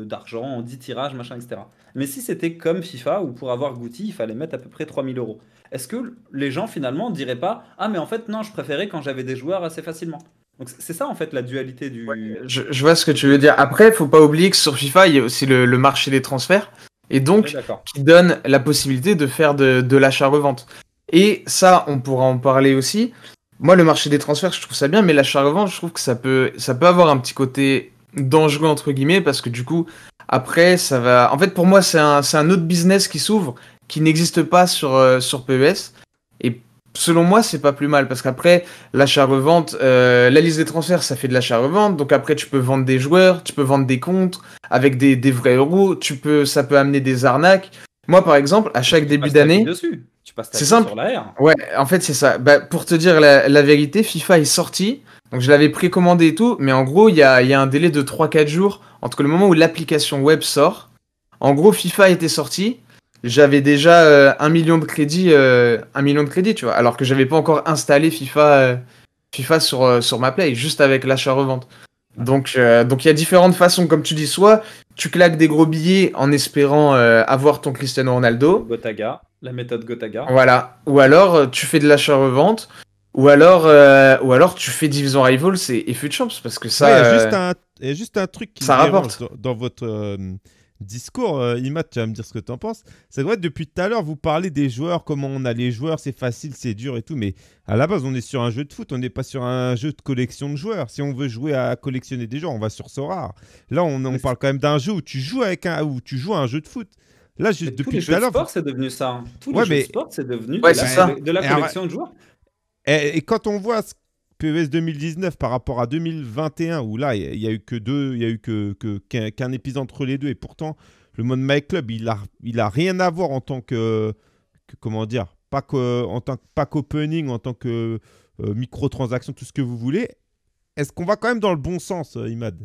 d'argent, en 10 tirages, machin, etc. Mais si c'était comme FIFA où pour avoir Gouti, il fallait mettre à peu près 3000 euros, est-ce que les gens finalement diraient pas Ah, mais en fait, non, je préférais quand j'avais des joueurs assez facilement donc c'est ça en fait la dualité du. je, vois ce que tu veux dire. Après, faut pas oublier que sur FIFA, il y a aussi le, marché des transferts et donc qui donne la possibilité de faire de, l'achat-revente. Et ça, on pourra en parler aussi. Moi, le marché des transferts, je trouve ça bien, mais l'achat-revente, je trouve que ça peut, ça peut avoir un petit côté dangereux entre guillemets parce que du coup, après, ça va. En fait, pour moi, c'est un, un autre business qui s'ouvre qui n'existe pas sur, euh, sur PES. Et selon moi, c'est pas plus mal parce qu'après l'achat-revente, euh, la liste des transferts, ça fait de l'achat-revente. Donc après, tu peux vendre des joueurs, tu peux vendre des comptes avec des, vrais euros. Tu peux, ça peut amener des arnaques. Moi, par exemple, à chaque début d'année, tu passes c'est simple. Sur Ouais, en fait, c'est ça. Bah, pour te dire la, vérité, FIFA est sorti. Donc je l'avais précommandé et tout, mais en gros, il y a, y a un délai de 3-4 jours entre le moment où l'application web sort. En gros, FIFA était sorti, j'avais déjà euh, un million de crédits, euh, million de crédits, tu vois, alors que j'avais pas encore installé FIFA, euh, FIFA sur, sur ma Play, juste avec l'achat-revente. Donc, donc il y a différentes façons, comme tu dis, soit tu claques des gros billets en espérant avoir ton Cristiano Ronaldo. Gotaga, la méthode Gotaga. Voilà. Ou alors tu fais de l'achat-revente. Ou alors, ou alors tu fais Division Rivals et, et Champs parce que ça. juste un, truc qui ça rapporte dans votre discours, euh, Imad, tu vas me dire ce que tu en penses. doit être depuis tout à l'heure, vous parlez des joueurs, comment on a les joueurs, c'est facile, c'est dur et tout, mais à la base, on est sur un jeu de foot, on n'est pas sur un jeu de collection de joueurs. Si on veut jouer à collectionner des joueurs, on va sur Sora. Là, on, on parle quand même d'un jeu où tu joues avec un, tu joues à un jeu de foot. Là, depuis tous les tout jeux de hein. sport, c'est devenu ça. Tous les de sport, c'est devenu de, la, de, collection de joueurs. Et, et quand on voit ce PES 2019 par rapport à 2021, où là, il n'y a, eu que deux, il y a eu que, qu'un, épisode entre les deux, et pourtant, le mode My Club, il a, il a rien à voir en tant que, comment dire, pas en tant que pack opening, en tant que euh, microtransaction, tout ce que vous voulez. Est-ce qu'on va quand même dans le bon sens, euh, Imad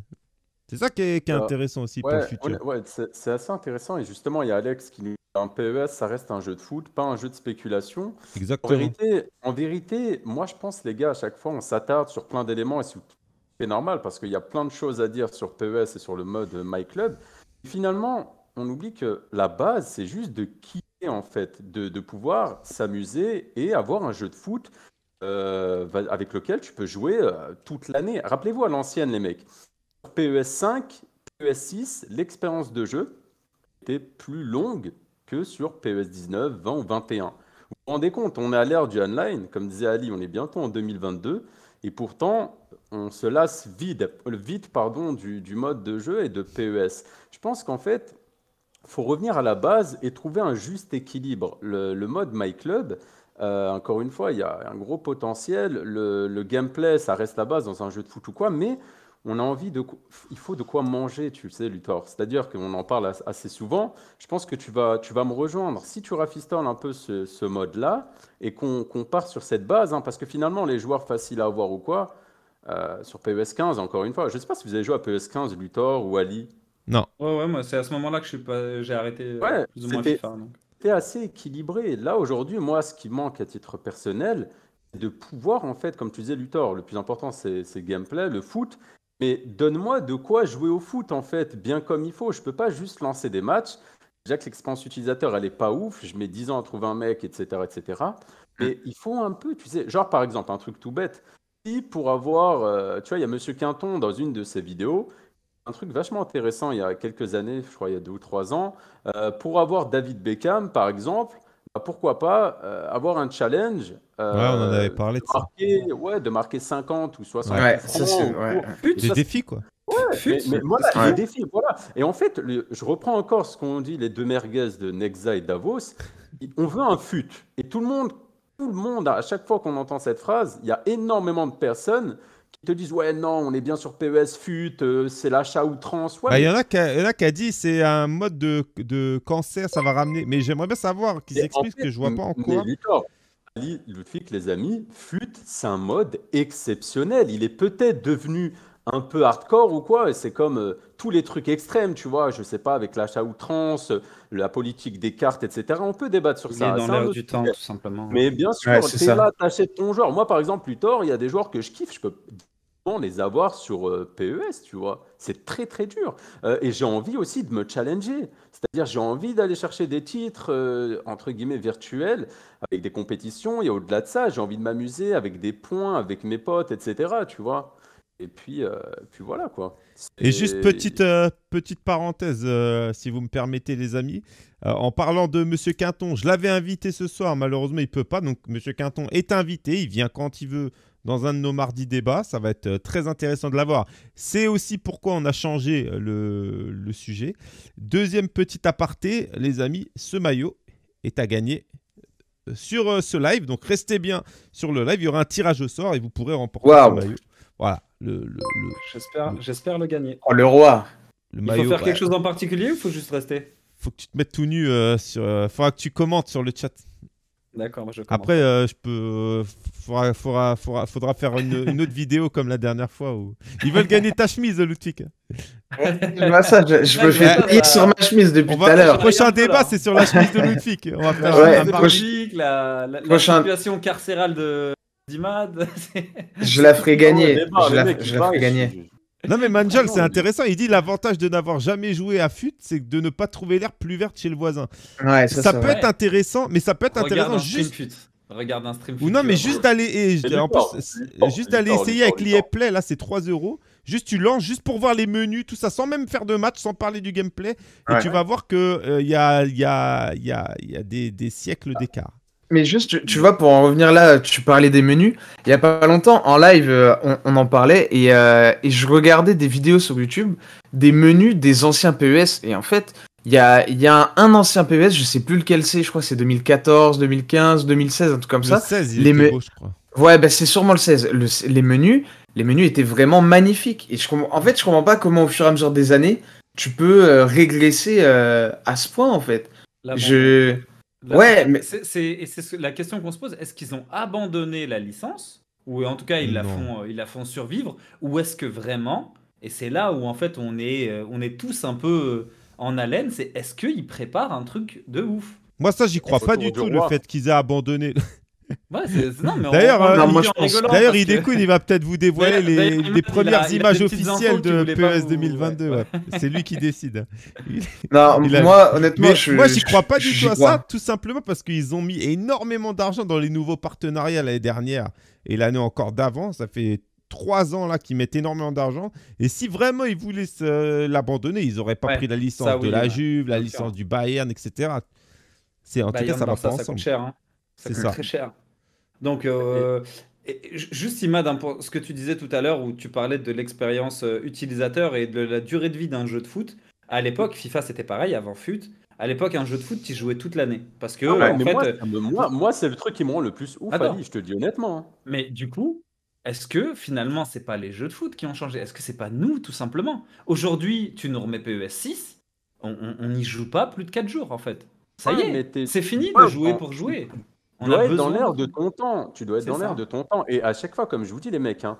c'est ça qui est, euh, intéressant aussi pour le futur. Ouais, c'est assez intéressant. Et justement, il y a Alex qui nous dit un PES, ça reste un jeu de foot, pas un jeu de spéculation. Exactement. En vérité, en vérité moi, je pense, les gars, à chaque fois, on s'attarde sur plein d'éléments et c'est normal parce qu'il y a plein de choses à dire sur PES et sur le mode My Club. finalement, on oublie que la base, c'est juste de est en fait, de, pouvoir s'amuser et avoir un jeu de foot euh, avec lequel tu peux jouer euh, toute l'année. Rappelez-vous à l'ancienne, les mecs. PES 5, PES 6, l'expérience de jeu était plus longue que sur PES 19, 20 ou 21. Vous vous rendez compte, on est à l'ère du online, comme disait Ali, on est bientôt en 2022, et pourtant on se lasse vite du, mode de jeu et de PES. Je pense qu'en fait, faut revenir à la base et trouver un juste équilibre. Le, mode My Club, euh, encore une fois, il y a un gros potentiel. Le, le, gameplay, ça reste la base dans un jeu de foot ou quoi, mais on a envie de, il faut de quoi manger, tu le sais, Luthor. C'est-à-dire qu'on en parle assez souvent. Je pense que tu vas, tu vas me rejoindre. Si tu rafistoles un peu ce, mode-là et qu'on part sur cette base, hein, parce que finalement, les joueurs faciles à avoir ou quoi, euh, sur PES 15, encore une fois, je ne sais pas si vous avez joué à PES 15, Luthor ou Ali. Non. Ouais, moi, c'est à ce moment-là que je suis pas, j'ai arrêté euh, plus ou moins FIFA. C'était assez équilibré. Là, aujourd'hui, moi, ce qui manque à titre personnel, c'est de pouvoir, en fait, comme tu disais, Luthor, le plus important, c'est le gameplay, le foot, mais donne-moi de quoi jouer au foot en fait, bien comme il faut. Je peux pas juste lancer des matchs. Déjà que l'expérience utilisateur, elle est pas ouf. Je mets 10 ans à trouver un mec, etc., etc. Mais il faut un peu, tu sais, genre par exemple un truc tout bête. Si pour avoir, euh, tu vois, il y a Monsieur Quinton dans une de ses vidéos, un truc vachement intéressant il y a quelques années, je crois il y a deux ou trois ans, euh, pour avoir David Beckham par exemple. Bah, pourquoi pas euh, avoir un challenge euh, on avait parlé de, marquer, Ouais, de marquer 50 ou 60 ouais, ça, ouais. des défis quoi. Ouais, mais, défis, voilà. Et en fait, je reprends encore ce qu'on dit les deux merguez de Nexa et Davos. On veut un fut. Et tout le monde, tout le monde, à chaque fois qu'on entend cette phrase, il y a énormément de personnes te disent ouais non on est bien sur PES fut euh, c'est l'achat outrance ouais, bah, y en a qui a, dit c'est un mode de, de, cancer ça va ramener mais j'aimerais bien savoir qu'ils expliquent que je vois pas en quoi Ludwig les amis fut c'est un mode exceptionnel il est peut-être devenu un peu hardcore ou quoi, c'est comme euh, tous les trucs extrêmes, tu vois, je sais pas, avec l'achat outrance, euh, la politique des cartes, etc. On peut débattre sur ça. Est dans l'air du temps, tout simplement. Mais bien sûr, ouais, là, t'achètes ton joueur. Moi, par exemple, Luthor, il y a des joueurs que je kiffe, je peux les avoir sur euh, PES, tu vois. C'est très très dur. Euh, et j'ai envie aussi de me challenger. C'est-à-dire j'ai envie d'aller chercher des titres, euh, entre guillemets, virtuels, avec des compétitions. Et au-delà de ça, j'ai envie de m'amuser avec des points, avec mes potes, etc. Tu vois. Et puis, puis voilà quoi. Et juste petite, petite parenthèse, si vous me permettez les amis. en parlant de Monsieur Quinton, je l'avais invité ce soir, malheureusement il peut pas. Donc Monsieur Quinton est invité, il vient quand il veut dans un de nos mardis débats. Ça va être euh, très intéressant de l'avoir. C'est aussi pourquoi on a changé euh, le, sujet. Deuxième petit aparté, les amis, ce maillot est à gagner euh, sur ce live. Donc restez bien sur le live. Il y aura un tirage au sort et vous pourrez remporter le maillot. Voilà. Le, j'espère, le gagner. Oh, le roi. Il faut faire bah, quelque chose en particulier ou faut juste rester Faut que tu te mettes tout nu. sur, faudra que tu commentes sur le chat. D'accord, je Après, il euh, je peux. Faudra, faudra, faudra, faire une, autre vidéo comme la dernière fois où ils veulent gagner ta chemise, Ludwig. Bah, ça, je, je me fais sur ma chemise depuis tout à l'heure. Le prochain débat, c'est sur la chemise de Ludwig. On va faire un magique, la, la, situation carcérale de d'Imad. je la ferai gagner. je la ferai gagner. Non, mais Manjol ah c'est intéressant. Il dit l'avantage de n'avoir jamais joué à FUT, c'est de ne pas trouver l'air plus verte chez le voisin. ça, peut être intéressant, mais ça peut être intéressant juste. Regarde un stream. Ou non, mais juste d'aller. juste d'aller essayer avec l'e-play, là, c'est 3 euros. Juste, tu lances juste pour voir les menus, tout ça, sans même faire de match, sans parler du gameplay. Et tu vas voir qu'il euh, il y, a, des, des siècles d'écart mais juste, tu, mm. vois, pour en revenir là, tu parlais des menus. Il y a pas longtemps, en live, euh, on, en parlait euh, et, je regardais des vidéos sur YouTube des menus des anciens PES. Et en fait, il y a, y a un, ancien PES, je sais plus lequel c'est, je crois que c'est 2014, 2015, 2016, un truc comme le ça. 16, il les beau, je crois. Ouais, bah, c'est sûrement le 16. les menus, les menus étaient vraiment magnifiques. Et je en fait, je comprends pas comment, au fur et à mesure des années, tu peux euh, régresser à ce point, en fait. Je ouais, mais c'est la question qu'on se pose. Est-ce qu'ils ont abandonné la licence ou en tout cas ils la font euh, ils la font survivre ou est-ce que vraiment et c'est là où en fait on est euh, on est tous un peu euh, en haleine. C'est est-ce qu'ils préparent un truc de ouf Moi ça j'y crois pas du tout le fait qu'ils aient abandonné. D'ailleurs, euh, D'ailleurs, il découle, il va peut-être vous dévoiler les, premières images officielles de PES 2022. E c'est lui qui décide. Non, moi, honnêtement, je, ne crois pas du tout à ça, tout simplement parce qu'ils ont mis énormément d'argent dans les nouveaux partenariats l'année dernière et l'année encore d'avant. Ça fait trois ans là qu'ils mettent énormément d'argent. Et si vraiment ils voulaient euh, l'abandonner, ils n'auraient pas pris la licence de la bah, Juve, la licence du Bayern, etc. C'est en tout cas ça va pas ensemble. Ça coûte cher. Hein. Ça très cher. Donc, euh, juste Imad, hein, ce que tu disais tout à l'heure où tu parlais de l'expérience euh, utilisateur et de la durée de vie d'un jeu de foot, à l'époque, FIFA c'était pareil avant FUT. À l'époque, un jeu de foot, tu jouais toute l'année. Parce que, ah euh, moi, c'est le truc qui me rend le plus ouf, ah je te dis honnêtement. Hein. Mais du coup, est-ce que finalement, c'est pas les jeux de foot qui ont changé Est-ce que c'est pas nous, tout simplement Aujourd'hui, tu nous remets PES 6, on n'y joue pas plus de 4 jours, en fait. Ça y est, c'est fini de jouer pour jouer. Tu dois être dans l'air de ton temps. Tu dois être dans l'air de ton temps. Et à chaque fois, comme je vous dis, les mecs, hein,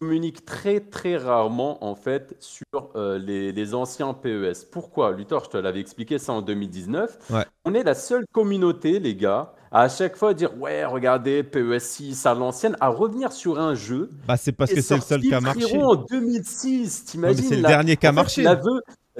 communique très très rarement en fait sur euh, les, anciens PES. Pourquoi Luthor, je te l'avais expliqué ça en 2019. On est la seule communauté, les gars, à, chaque fois dire ouais, regardez PES 6 à l'ancienne, à revenir sur un jeu. Bah c'est parce que c'est le seul qui a marché. en 2006, t'imagines C'est le dernier qui a marché.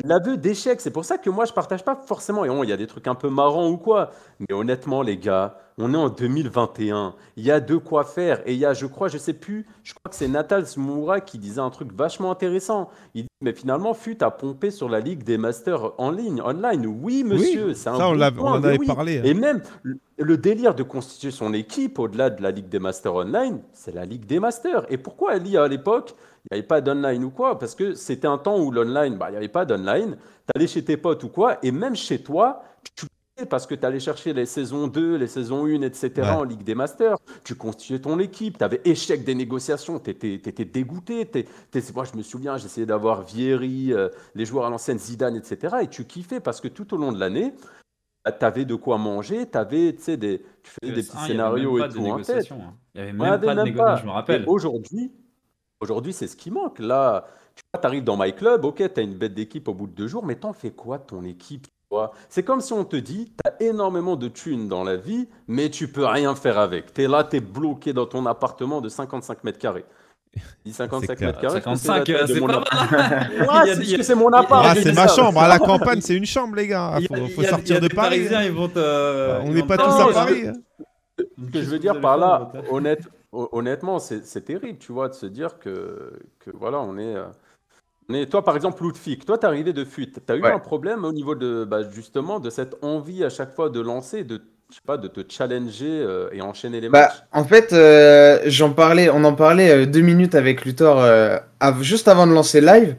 L'aveu d'échec, c'est pour ça que moi je partage pas forcément. Et bon, il y a des trucs un peu marrants ou quoi. Mais honnêtement, les gars, on est en 2021. Il y a de quoi faire. Et il y a, je crois, je sais plus, je crois que c'est nathalie Smoura qui disait un truc vachement intéressant. Il dit, mais finalement, fut à pomper sur la Ligue des Masters en ligne, online. Oui, monsieur, c'est un ça, bon on, on en avait parlé. Hein. Et même le délire de constituer son équipe au-delà de la Ligue des Masters online, c'est la Ligue des Masters. Et pourquoi elle y à l'époque il n'y avait pas d'online ou quoi, parce que c'était un temps où l'online, bah, il n'y avait pas d'online, tu allais chez tes potes ou quoi, et même chez toi, tu parce que tu allais chercher les saisons 2, les saisons 1, etc. en Ligue des Masters. Tu constituais ton équipe, tu avais échec des négociations, tu étais, dégoûté. moi, je me souviens, j'essayais d'avoir Vieri, euh, les joueurs à l'ancienne, Zidane, etc. Et tu kiffais parce que tout au long de l'année, bah, tu avais de quoi manger, avais, des, tu faisais des petits scénarios et tout. Il n'y avait même de négociations, il y avait je me rappelle. Aujourd'hui, c'est ce qui manque. Là, tu arrives dans My Club, ok, tu as une bête d'équipe au bout de deux jours, mais t'en fais quoi ton équipe c'est comme si on te dit, tu as énormément de thunes dans la vie, mais tu peux rien faire avec. Tu es là, tu es bloqué dans ton appartement de 55 mètres carrés. 55 mètres carrés. 55, c'est pas c'est mon appart. c'est ma chambre. À la campagne, c'est une chambre, les gars. Il faut, sortir de Paris. Euh, on n'est pas tous à Paris. Hein. Ce que je veux dire par là, honnêtement, c'est terrible, tu vois, de se dire que, que voilà, on est. Euh, toi, par exemple, Ludwig, toi, tu es arrivé de fuite. Tu as eu un problème au niveau de, bah, justement, de cette envie à chaque fois de lancer, de, je pas, de te challenger euh, et enchaîner les Bah, matchs? en fait, euh, j'en parlais, on en parlait euh, deux minutes avec Luthor juste avant de lancer live.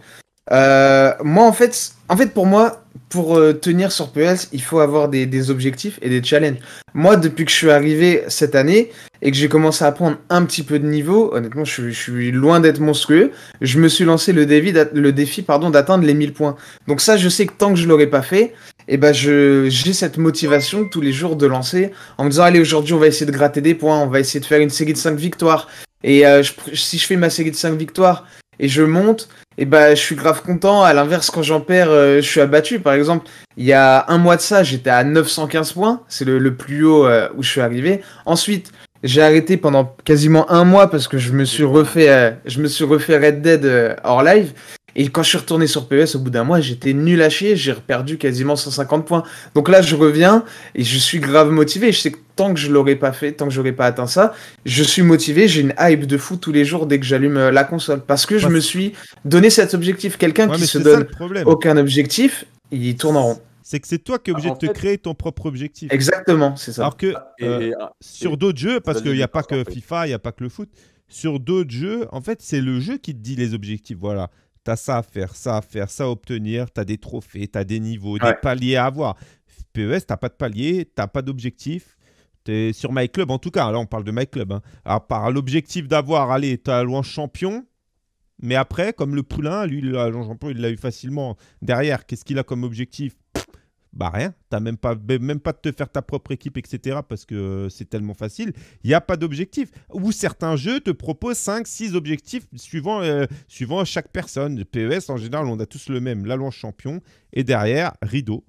moi, en fait, en fait, pour moi, pour euh, tenir sur PS, il faut avoir des, objectifs et des challenges. Moi, depuis que je suis arrivé cette année et que j'ai commencé à prendre un petit peu de niveau, honnêtement, je, suis loin d'être monstrueux. Je me suis lancé le, défi, pardon, d'atteindre les 1000 points. Donc ça, je sais que tant que je l'aurais pas fait, eh ben j'ai cette motivation tous les jours de lancer en me disant allez aujourd'hui on va essayer de gratter des points, on va essayer de faire une série de 5 victoires. Et euh, si je fais ma série de 5 victoires et je monte, et bah je suis grave content. À l'inverse, quand j'en perds, euh, je suis abattu. Par exemple, il y a un mois de ça, j'étais à 915 points, c'est le, plus haut euh, où je suis arrivé. Ensuite, j'ai arrêté pendant quasiment un mois parce que je me suis refait, euh, je me suis refait Red Dead hors live. Et quand je suis retourné sur PES, au bout d'un mois, j'étais nul à chier, j'ai perdu quasiment 150 points. Donc là, je reviens et je suis grave motivé. Je sais que tant que je l'aurais pas fait, tant que j'aurais pas atteint ça, je suis motivé, j'ai une hype de fou tous les jours dès que j'allume euh, la console. Parce que je me suis donné cet objectif. Quelqu'un qui qui se donne aucun objectif, il tourne en rond. C'est que c'est toi qui es obligé ah, de te créer ton propre objectif. Exactement, c'est ça. Alors que ah, euh, ah, sur d'autres jeux, parce qu'il n'y a pas que FIFA, il n'y a pas que le foot, sur d'autres jeux, en fait, c'est le jeu qui te dit les objectifs. Voilà tu as ça à faire, ça à faire, ça à obtenir, tu as des trophées, tu as des niveaux, des paliers à avoir. PES, t'as pas de palier, t'as pas d'objectif. es sur MyClub, en tout cas, là on parle de MyClub. Hein. À part l'objectif d'avoir, allez, as loin champion. Mais après, comme le poulain, lui, le champion, il l'a eu facilement. Derrière, qu'est-ce qu'il a comme objectif bah rien, t'as même pas, même pas de te faire ta propre équipe, etc. Parce que euh, c'est tellement facile. Il n'y a pas d'objectif. Ou certains jeux te proposent 5, 6 objectifs euh, suivant, chaque personne. PES, en général, on a tous le même. La champion. Et derrière, rideau.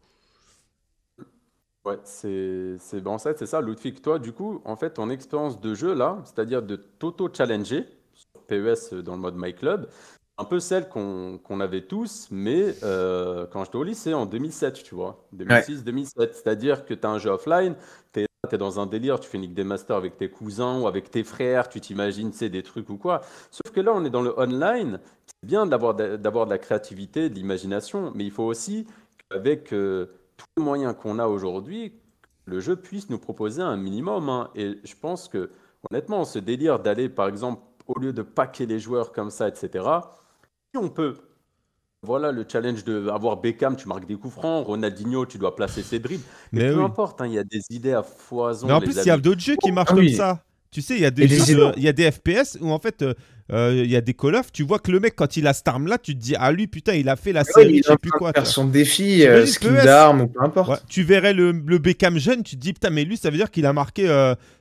Ouais, c'est bon, c'est ça, Ludwig. Toi, du coup, en fait, ton expérience de jeu, là, c'est-à-dire de t'auto-challenger, PES dans le mode My Club, un peu celle qu'on avait tous, mais euh, quand j'étais au lycée en 2007, tu vois, 2006-2007. C'est-à-dire que tu as un jeu offline, tu es, dans un délire, tu fais Nick des masters avec tes cousins ou avec tes frères, tu t'imagines, c'est des trucs ou quoi. Sauf que là, on est dans le online. C'est bien d'avoir de, la créativité, de l'imagination, mais il faut aussi avec euh, tous les moyens qu'on a aujourd'hui, le jeu puisse nous proposer un minimum. Hein. Et je pense que, honnêtement, ce délire d'aller, par exemple, au lieu de paquer les joueurs comme ça, etc., on peut. Voilà le challenge de avoir Beckham, tu marques des coups francs, Ronaldinho, tu dois placer ses dribbles. Mais, peu importe, hein, il y a des idées à foison. Mais en plus, il y a d'autres jeux qui marchent ah comme ça. Tu sais, il y, a des y a des FPS où en fait, euh, euh, il y a des Call of, tu vois que le mec, quand il a cette arme-là, tu te dis, ah lui, putain, il a fait la série, je sais plus quoi. Faire son défi, euh, d'arme ou peu importe. tu verrais le, le, Beckham jeune, tu te dis, putain, mais lui, ça veut dire qu'il a marqué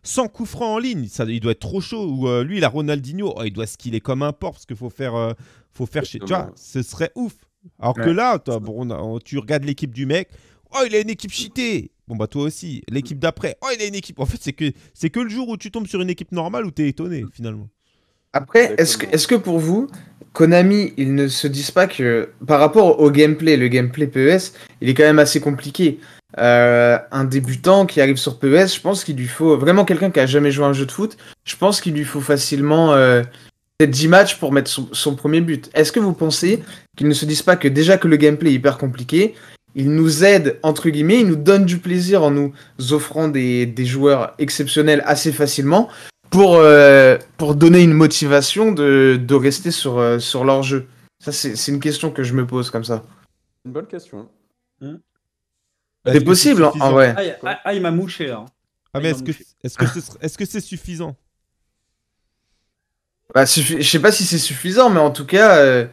100 euh, coups francs en ligne, ça, il doit être trop chaud. Ou lui, il a Ronaldinho, oh, il doit skiller comme un porc parce qu'il faut faire, faut faire chez. Tu vois, ce serait ouf. Alors que là, tu regardes l'équipe du mec, oh, il a une équipe cheatée. Bon bah toi aussi, l'équipe mm. d'après, oh il a une équipe. En fait, c'est que c'est que le jour où tu tombes sur une équipe normale où t'es étonné mm. finalement. Après, est-ce que, que pour vous, Konami, ils ne se disent pas que par rapport au gameplay, le gameplay PES, il est quand même assez compliqué. Euh, un débutant qui arrive sur PES, je pense qu'il lui faut vraiment quelqu'un qui a jamais joué à un jeu de foot. Je pense qu'il lui faut facilement euh, peut-être 10 matchs pour mettre son, son premier but. Est-ce que vous pensez qu'ils ne se disent pas que déjà que le gameplay est hyper compliqué, il nous aide, entre guillemets, il nous donne du plaisir en nous offrant des, joueurs exceptionnels assez facilement pour, euh, pour donner une motivation de, rester sur, euh, sur leur jeu. Ça, c'est une question que je me pose comme ça. Une bonne question. Hmm. C'est possible, hein, en vrai. Ah, ah, ah, il m'a mouché, là. Ah, mais est-ce que c'est suffisant bah, ne Je sais pas si c'est suffisant, mais en tout cas... Euh,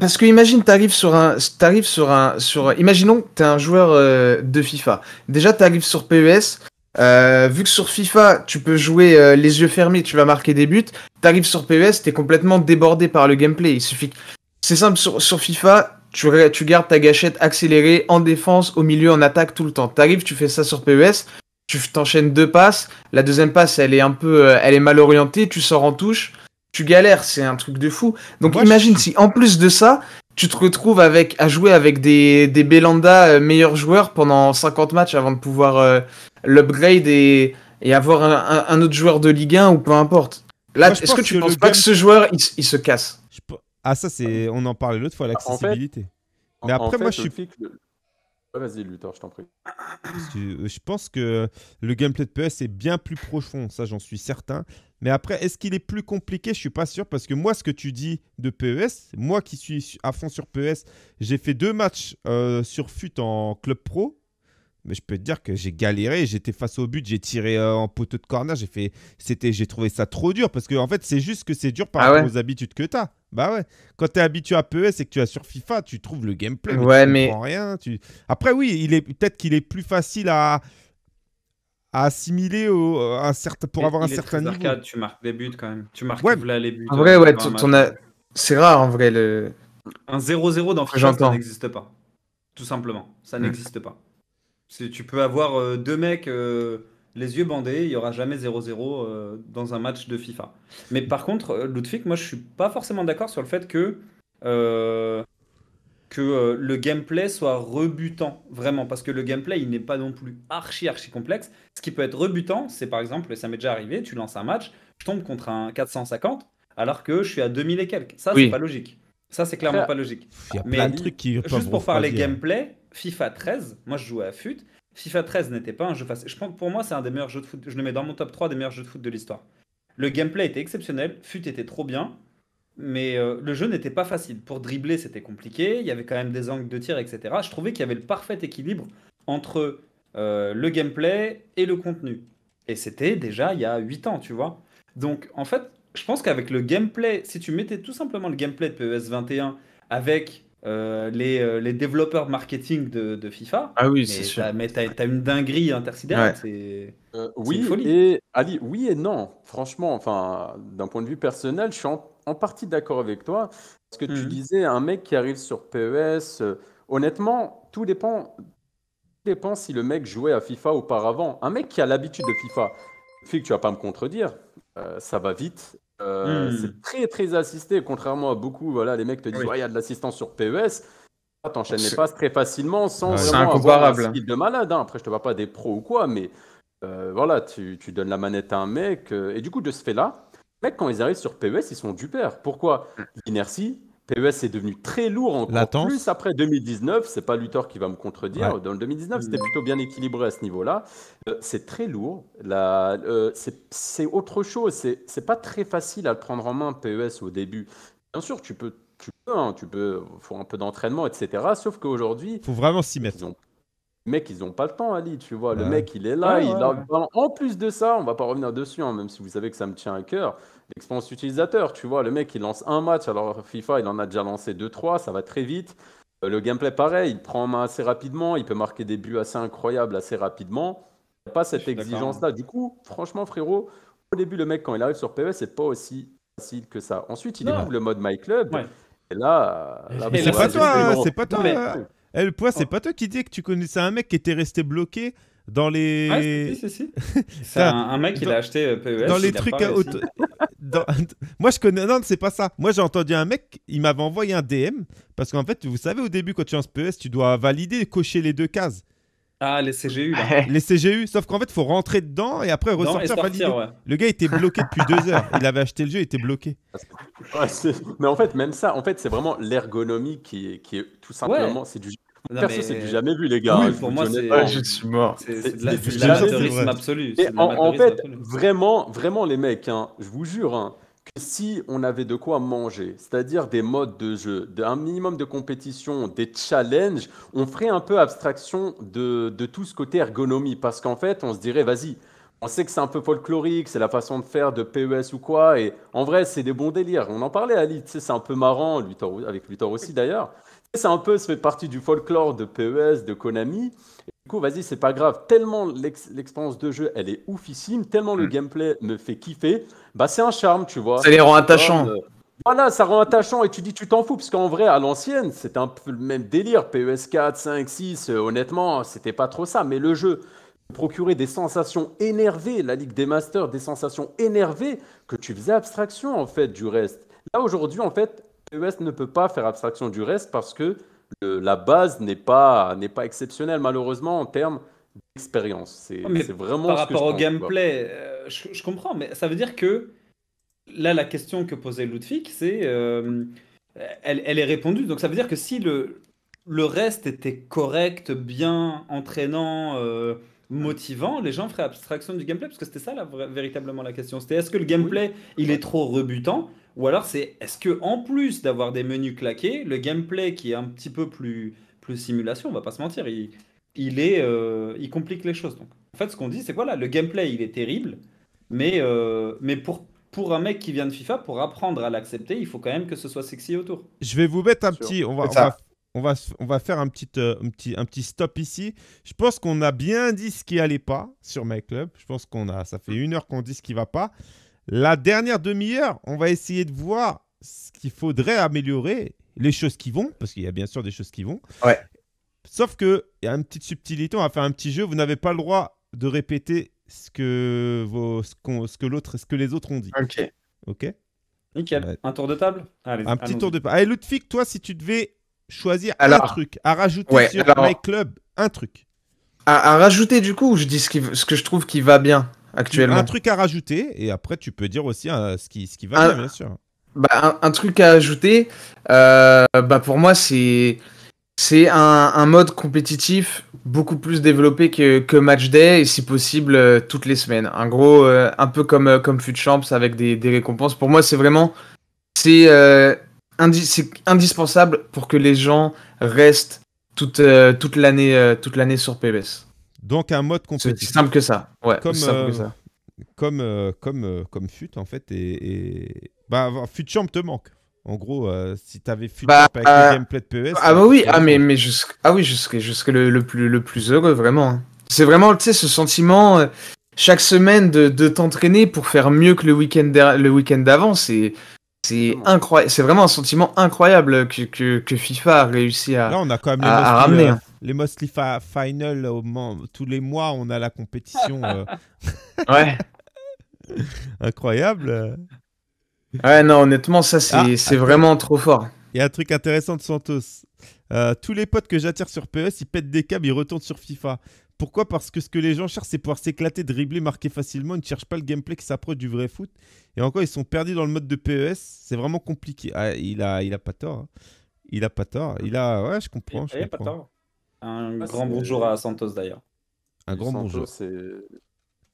parce que imagine, t'arrives sur un, t'arrives sur un, sur, imaginons que t'es un joueur euh, de FIFA. Déjà, t'arrives sur PES. Euh, vu que sur FIFA, tu peux jouer euh, les yeux fermés, tu vas marquer des buts. T'arrives sur PES, t'es complètement débordé par le gameplay. Il suffit. C'est simple sur, sur FIFA, tu, tu gardes ta gâchette accélérée en défense, au milieu, en attaque tout le temps. T'arrives, tu fais ça sur PES. Tu t'enchaînes deux passes. La deuxième passe, elle est un peu, elle est mal orientée. Tu sors en touche tu galères, c'est un truc de fou. Donc imagine si en plus de ça, tu te retrouves avec à jouer avec des, des Belanda euh, meilleurs joueurs pendant 50 matchs avant de pouvoir euh, l'upgrade et, et, avoir un, autre joueur de Ligue 1 ou peu importe. Là, est-ce que tu penses pas que ce joueur il, se casse Ah ça c'est on en parlait l'autre fois l'accessibilité. mais après, moi, je suis. Le, Vas-y, Luthor, je t'en prie. Euh, je pense que le gameplay de PS est bien plus profond, ça j'en suis certain. Mais après, est-ce qu'il est plus compliqué Je suis pas sûr parce que moi, ce que tu dis de PES, moi qui suis à fond sur PES, j'ai fait deux matchs euh, sur FUT en club pro. Mais je peux te dire que j'ai galéré, j'étais face au but, j'ai tiré euh, en poteau de corner, j'ai fait, c'était, j'ai trouvé ça trop dur parce que en fait, c'est juste que c'est dur par ah aux habitudes que tu as. Bah ouais. Quand tu es habitué à PES et que tu as sur FIFA, tu trouves le gameplay. mais. Comprends rien. Tu... Après, oui, il est peut-être qu'il est plus facile à, assimiler au... pour avoir un certain niveau. tu marques des buts quand même. Tu marques les buts. En vrai, euh, ouais, a... c'est rare en vrai. Le... Un 0-0 dans FIFA, ça n'existe pas. Tout simplement. Ça n'existe pas. Tu peux avoir euh, deux mecs. Euh, les yeux bandés, il n'y aura jamais 0-0 euh, dans un match de FIFA. Mais par contre, euh, Ludwig, moi je suis pas forcément d'accord sur le fait que, euh, que le gameplay soit rebutant, vraiment, parce que le gameplay il n'est pas non plus archi archi complexe. Ce qui peut être rebutant, c'est par exemple, et ça m'est déjà arrivé, tu lances un match, je tombe contre un 450 alors que je suis à 2000 et quelques. Ça, c'est pas logique. Ça, c'est clairement pas logique. Mais qui juste pour faire les gameplay, FIFA 13, moi je jouais à FUT, FIFA 13 n'était pas un jeu facile. Je pense que pour moi, c'est un des meilleurs jeux de foot. Je le mets dans mon top 3 des meilleurs jeux de foot de l'histoire. Le gameplay était exceptionnel, fut était trop bien, mais euh, le jeu n'était pas facile. Pour dribbler, c'était compliqué, il y avait quand même des angles de tir, etc. Je trouvais qu'il y avait le parfait équilibre entre euh, le gameplay et le contenu. Et c'était déjà il y a 8 ans, tu vois. Donc en fait, je pense qu'avec le gameplay, si tu mettais tout simplement le gameplay de PES 21 avec euh, euh, les, développeurs marketing de, FIFA. Ah oui, c'est sûr. Mais t'as as une dinguerie intersidérale. Euh, oui, Et, oui et non. Franchement, enfin, d'un point de vue personnel, je suis en, partie d'accord avec toi. Parce que tu mhm. disais, un mec qui arrive sur PES, honnêtement, tout dépend, dépend si le mec jouait à FIFA auparavant. Un mec qui a l'habitude de FIFA, fait tu vas pas me contredire, ça va vite euh, c'est hmm. très très assisté, contrairement à beaucoup. Voilà, les mecs te disent il y a de l'assistance sur PES. Ah, t'enchaînes les passes très facilement sans vraiment avoir un de malade. Hein. Après, je te vois pas des pros ou quoi, mais euh, voilà, tu, tu, donnes la manette à un mec. Euh, et du coup, de ce fait-là, les quand ils arrivent sur PES, ils sont du père. Pourquoi hmm. L'inertie, PES est devenu très lourd en plus après 2019. C'est pas Luthor qui va me contredire. Dans le 2019, c'était mm. plutôt bien équilibré à ce niveau-là. Euh, c'est très lourd. Euh, c'est autre chose. C'est pas très facile à le prendre en main PES au début. Bien sûr, tu peux, tu peux, hein, tu peux, faut un peu d'entraînement, etc. Sauf qu'aujourd'hui, faut vraiment s'y mettre. Les ont ils n'ont pas le temps, Ali, tu vois. Le mec, il est là. il En plus de ça, on va pas revenir dessus, hein, même si vous savez que ça me tient à cœur l'expérience utilisateur. Tu vois, le mec, il lance un match. Alors, FIFA, il en a déjà lancé 2-3. Ça va très vite. Euh, le gameplay, pareil, il prend en main assez rapidement. Il peut marquer des buts assez incroyables assez rapidement. Il n'y a pas cette exigence-là. Du coup, franchement, frérot, au début, le mec, quand il arrive sur PES, c'est pas aussi facile que ça. Ensuite, il découvre le mode My Club. Et là, hein, c'est pas, toi, c'est pas toi. le c'est pas toi qui dis que tu connaissais un mec qui était resté bloqué dans les. Ah, un, mec, il a acheté euh, PES. Dans les trucs. À Moi, je connais. Non, c'est pas ça. Moi, j'ai entendu un mec, il m'avait envoyé un DM. Parce qu'en fait, vous savez, au début, quand tu en PES, e tu dois valider, cocher les deux cases. Ah, les CGU. les CGU, sauf qu'en fait, il faut rentrer dedans et après ressortir. Le gars était bloqué depuis deux heures. Il avait acheté le jeu, il était bloqué. mais en fait, même ça, en fait, c'est vraiment l'ergonomie qui est, qui est tout simplement. C'est du Perso, c'est du jamais vu, les gars. pour moi, ah, je suis mort. C'est de absolu. en, fait, vraiment, vraiment, les mecs, hein, je vous jure. Hein, que si on avait de quoi manger, c'est-à-dire des modes de jeu, un minimum de compétition, des challenges, on ferait un peu abstraction de, tout ce côté ergonomie. Parce qu'en fait, on se dirait, vas-y, on sait que c'est un peu folklorique, c'est la façon de faire de PES ou quoi. Et en vrai, c'est des bons délires. On en parlait à Ali, c'est un peu marrant, avec Luthor aussi d'ailleurs. C'est un peu, ça fait partie du folklore de PES, de Konami. du coup, vas-y, c'est pas grave. Tellement l'expérience de jeu, elle est oufissime, tellement le mm. gameplay me fait kiffer, bah c'est un charme, tu vois. Ça les rend attachants. Euh, voilà, ça rend attachant et tu dis tu t'en fous, parce qu'en vrai, à l'ancienne, c'était un peu le même délire. PES 4, 5, 6, honnêtement, c'était pas trop ça. Mais le jeu procurait des sensations énervées, la Ligue des Masters, des sensations énervées que tu faisais abstraction en fait du reste. Là aujourd'hui, en fait, reste ne peut pas faire abstraction du reste parce que euh, la base n'est pas, n'est pas exceptionnelle, malheureusement, en termes d'expérience. C'est, vraiment. Par ce rapport que je au gameplay, euh, je, je, comprends, mais ça veut dire que là, la question que posait Ludwig, c'est. Euh, elle, est répondue. Donc ça veut dire que si le, le reste était correct, bien, entraînant, motivant, les gens feraient abstraction du gameplay Parce que c'était ça la véritablement la question. C'était est-ce que le gameplay, il est trop rebutant ou alors c'est est-ce que en plus d'avoir des menus claqués, le gameplay qui est un petit peu plus, plus simulation, on va pas se mentir, il, il est, euh, il complique les choses. Donc en fait, ce qu'on dit, c'est voilà, le gameplay il est terrible, mais, euh, mais pour pour un mec qui vient de FIFA, pour apprendre à l'accepter, il faut quand même que ce soit sexy autour. Je vais vous mettre un petit, on va, on va, on va, faire un petit, euh, petit, un petit stop ici. Je pense qu'on a bien dit ce qui allait pas sur MyClub. Je pense qu'on a, ça fait une heure qu'on dit ce qui va pas. La dernière demi-heure, on va essayer de voir ce qu'il faudrait améliorer, les choses qui vont, parce qu'il y a bien sûr des choses qui vont. Ouais. Sauf que il y a une petite subtilité, on va faire un petit jeu. Vous n'avez pas le droit de répéter ce que vos, ce, que l'autre, ce que les autres ont dit. Ok. Ok. Nickel. Un tour de table. un petit tour de table. Allez, Ludwig, toi, si tu devais choisir un truc à rajouter sur alors, Club, un truc. À, rajouter du coup, je dis ce que je trouve qui va bien actuellement. Un truc à rajouter, et après, tu peux dire aussi euh, ce, qui, ce qui va bien, sûr. Bah, un, truc à ajouter, euh, bah, pour moi, c'est. C'est un, mode compétitif beaucoup plus développé que, que Match Day et si possible euh, toutes les semaines. Un gros, un peu comme, comme Fut Champs avec des, récompenses. Pour moi, c'est vraiment c'est indispensable pour que les gens restent toute, toute l'année sur PBS. Donc un mode compétitif. C'est simple que ça. Ouais, comme, simple que euh, ça. Comme, euh, comme, euh, comme FUT en fait. Et, et... Bah, champ te manque. En gros, si tu avais FUT bah, avec le gameplay de PES. Ah bah oui, ah, mais, mais jusqu ah oui, jusque, jusque le, le, plus, le plus heureux, vraiment. Hein. C'est vraiment, tu sais, ce sentiment chaque semaine de, de t'entraîner pour faire mieux que le week-end le week d'avant, c'est c'est incroyable, c'est vraiment un sentiment incroyable que, que, que FIFA a réussi à. on a quand même à, à ramener. Hein. Hein les Mostly Final, tous les mois, on a la compétition. Euh. ouais. Incroyable. Ouais, non, honnêtement, ça, c'est ah, ah, vraiment trop fort. Il y a un truc intéressant de Santos. Euh, tous les potes que j'attire sur PES, ils pètent des câbles, ils retournent sur FIFA. Pourquoi Parce que ce que les gens cherchent, c'est pouvoir s'éclater, dribbler, marquer facilement. Ils ne cherchent pas le gameplay qui s'approche du vrai foot. Et encore, ils sont perdus dans le mode de PES. C'est vraiment compliqué. Ah, il, a, il a pas tort. Hein. Il a pas tort. Il a, ouais, je comprends. Il, je pas tort. Un ah, grand bonjour à Santos d'ailleurs. Un grand bonjour.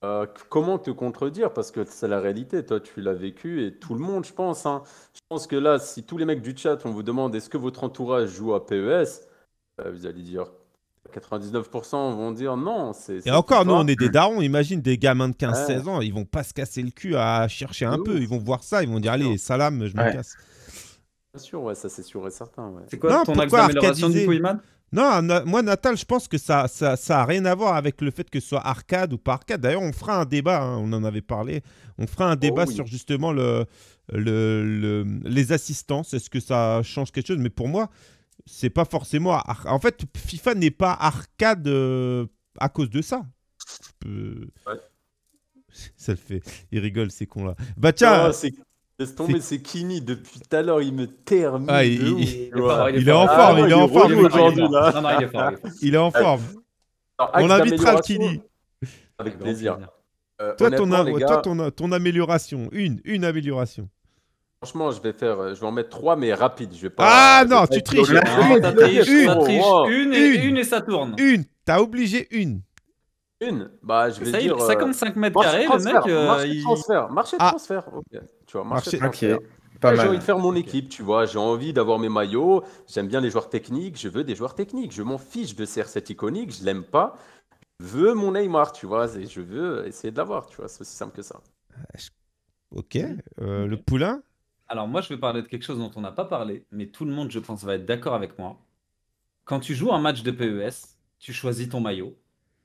Euh, comment te contredire Parce que c'est la réalité, toi tu l'as vécu et tout le monde, je pense. Hein. Je pense que là, si tous les mecs du chat, on vous demande est-ce que votre entourage joue à PES, euh, vous allez dire 99% vont dire non. et encore, nous, on est des darons. Imagine des gamins de 15-16 ans, ils vont pas se casser le cul à chercher un peu. Ils vont voir ça, ils vont dire allez, salam, je casse. Bien sûr, ouais, ça c'est sûr et certain. C'est quoi ton du non, moi, Natal, je pense que ça n'a ça, ça rien à voir avec le fait que ce soit arcade ou pas arcade. D'ailleurs, on fera un débat, hein, on en avait parlé. On fera un oh débat sur justement le, le, les assistants. Est-ce que ça change quelque chose Mais pour moi, c'est pas forcément. En fait, FIFA n'est pas arcade euh, à cause de ça. Ouais. Ça le fait. Il rigole, ces cons là. Bah tiens. Laisse tomber, c'est Kini. Depuis tout à l'heure, il me termine. Ah, il, est en forme, il est ah, en forme aujourd'hui. Il est en forme. On invitera le Kini. Avec plaisir. Euh, toi, ton, toi ton, ton, amélioration, une, une amélioration. Franchement, je vais faire, euh, je vais en mettre trois, mais rapide. Je vais pas. Ah non, tu triches. Une, une, une, une, et ça tourne. Une, t'as obligé une. Une, bah je vais ça, dire. 55 euh, mètres carrés, le mec. il de transfert, marché de ah. transfert. Tu vois, j'ai envie de faire mon équipe, tu vois. J'ai envie d'avoir mes maillots. J'aime bien les joueurs techniques. Je veux des joueurs techniques. Je m'en fiche de CR7 iconique. Je l'aime pas. Je veux mon Neymar, tu vois. je veux essayer de l'avoir, tu vois. C'est aussi simple que ça. Ok. Euh, le poulain Alors, moi, je vais parler de quelque chose dont on n'a pas parlé, mais tout le monde, je pense, va être d'accord avec moi. Quand tu joues un match de PES, tu choisis ton maillot.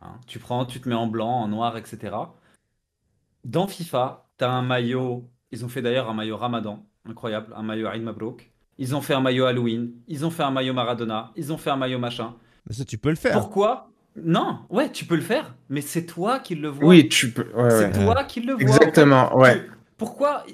Hein. Tu prends, tu te mets en blanc, en noir, etc. Dans FIFA, tu as un maillot ils ont fait d'ailleurs un maillot Ramadan, incroyable, un maillot Aïd Mabrouk. Ils ont fait un maillot Halloween, ils ont fait un maillot Maradona, ils ont fait un maillot machin. Mais ça, tu peux le faire. Pourquoi Non, ouais, tu peux le faire, mais c'est toi qui le vois. Oui, tu peux. c'est toi qui le vois. Exactement, ouais pourquoi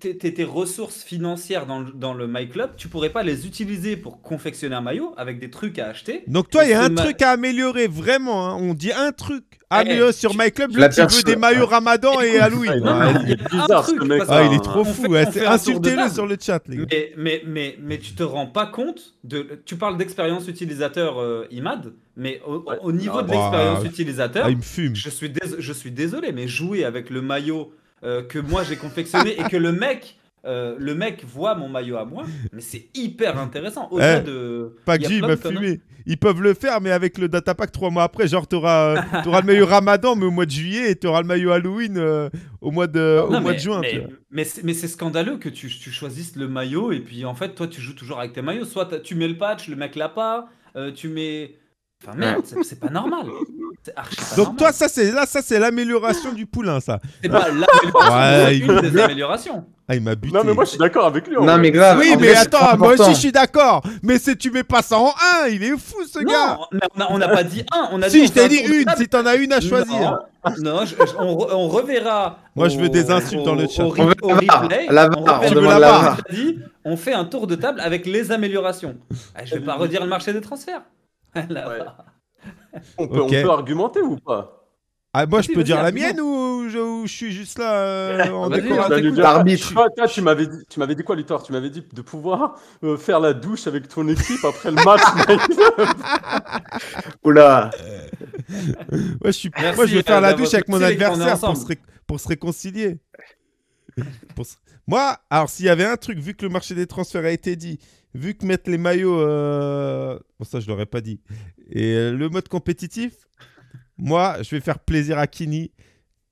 tes ressources financières dans le, dans le My tu pourrais pas les utiliser pour confectionner un maillot avec des trucs à acheter Donc toi, il y a un truc à améliorer, vraiment. Hein. On dit un truc. à eh, mieux sur MyClub, My Club, des maillots ah. Ramadan et Halloween. il, est bizarre, ce mec. Ah, il est trop fou. Insultez-le sur le chat, les gars. Mais, mais, mais, tu te rends pas compte de. Tu parles d'expérience utilisateur euh, IMAD, mais au, niveau de ah, bah, l'expérience utilisateur, je suis désolé, mais jouer avec le maillot euh, que moi j'ai confectionné et que le mec. Euh, le mec voit mon maillot à moi, mais c'est hyper intéressant. Au eh, de. Paggy, m'a fumé. Ils peuvent le faire, mais avec le data pack trois mois après, genre, t'auras euh, auras le maillot Ramadan, mais au mois de juillet, et t'auras le maillot Halloween au mois de, au mois de juin. Mais, mais c'est scandaleux que tu, tu, choisisses le maillot, et puis en fait, toi, tu joues toujours avec tes maillots. Soit tu mets le patch, le mec l'a pas, tu mets. Enfin merde, c'est pas normal. Donc toi, ça c'est là, ça c'est l'amélioration du poulain, ça. C'est pas l'amélioration, ouais, une améliorations. Ah, il m'a buté. Non mais moi je suis d'accord avec lui. Non mais grave. Oui mais attends, moi aussi je suis d'accord. Mais si tu mets pas ça en 1, il est fou ce non, gars. Mais on n'a pas dit 1, on a si, dit. Si je t'ai dit une, si t'en as une à choisir. Non, on, reverra. Moi je veux des insultes dans le chat. on replay, on fait un tour de table avec les améliorations. Ah, je vais pas redire le marché des transferts. on, peut, argumenter ou pas ah, moi, je peux dire la mienne ou je, suis juste là euh, en tu m'avais dit, dit quoi, Luthor Tu m'avais dit de pouvoir euh, faire la douche avec ton équipe après le match. Oula. Euh, moi, je vais faire la douche avec mon adversaire pour se, réconcilier. pour moi, alors s'il y avait un truc, vu que le marché des transferts a été dit, vu que mettre les maillots, euh, bon ça je l'aurais pas dit, et euh, le mode compétitif, moi je vais faire plaisir à Kini.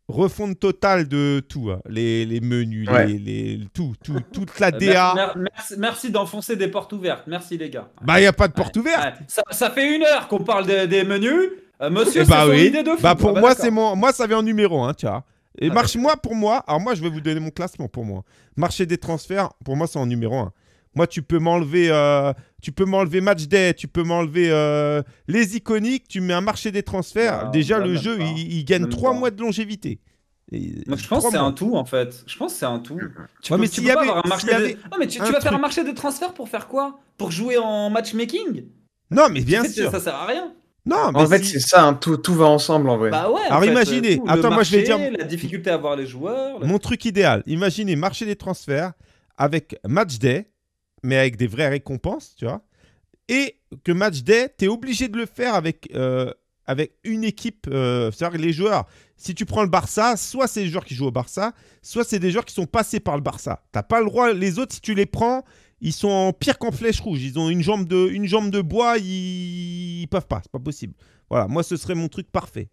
Refonte totale de tout, hein. les, menus, les, les, tout, tout, toute la DA. Merci, d'enfoncer des portes ouvertes, merci les gars. Bah il n'y a pas de porte ouverte. Ça, fait une heure qu'on parle des, menus. Euh, monsieur, eh bah, c'est oui. idée de Bah pour ah bah moi, c'est mon... moi ça vient en numéro hein, tu et ah, marche moi pour moi. Alors moi, je vais vous donner mon classement pour moi. Marché des transferts, pour moi, c'est en numéro 1. Moi, tu peux m'enlever, euh, tu peux m'enlever match day, tu peux m'enlever euh, les iconiques. Tu mets un marché des transferts. Bah, Déjà, bah, le jeu, il, gagne 3 mois de longévité. je pense que c'est un tout en fait. Je pense que c'est un tout. Tu vas faire un marché des transferts pour faire quoi Pour jouer en matchmaking Non, mais bien sûr. Ça sert à rien en fait, c'est ça, hein, tout, va ensemble en vrai. Bah ouais, Alors imaginez, euh, attends, moi je vais dire. La difficulté à avoir les joueurs. Mon truc idéal, imaginez marcher des transferts avec match day, mais avec des vraies récompenses, tu vois. Et que match day, es obligé de le faire avec, euh, avec une équipe, euh, c'est-à-dire les joueurs. Si tu prends le Barça, soit c'est des joueurs qui jouent au Barça, soit c'est des joueurs qui sont passés par le Barça. T'as pas le droit, les autres, si tu les prends, ils sont en pire qu'en flèche rouge. Ils ont une jambe de, une jambe de bois, ils... peuvent pas, c'est pas possible. Voilà, moi ce serait mon truc parfait.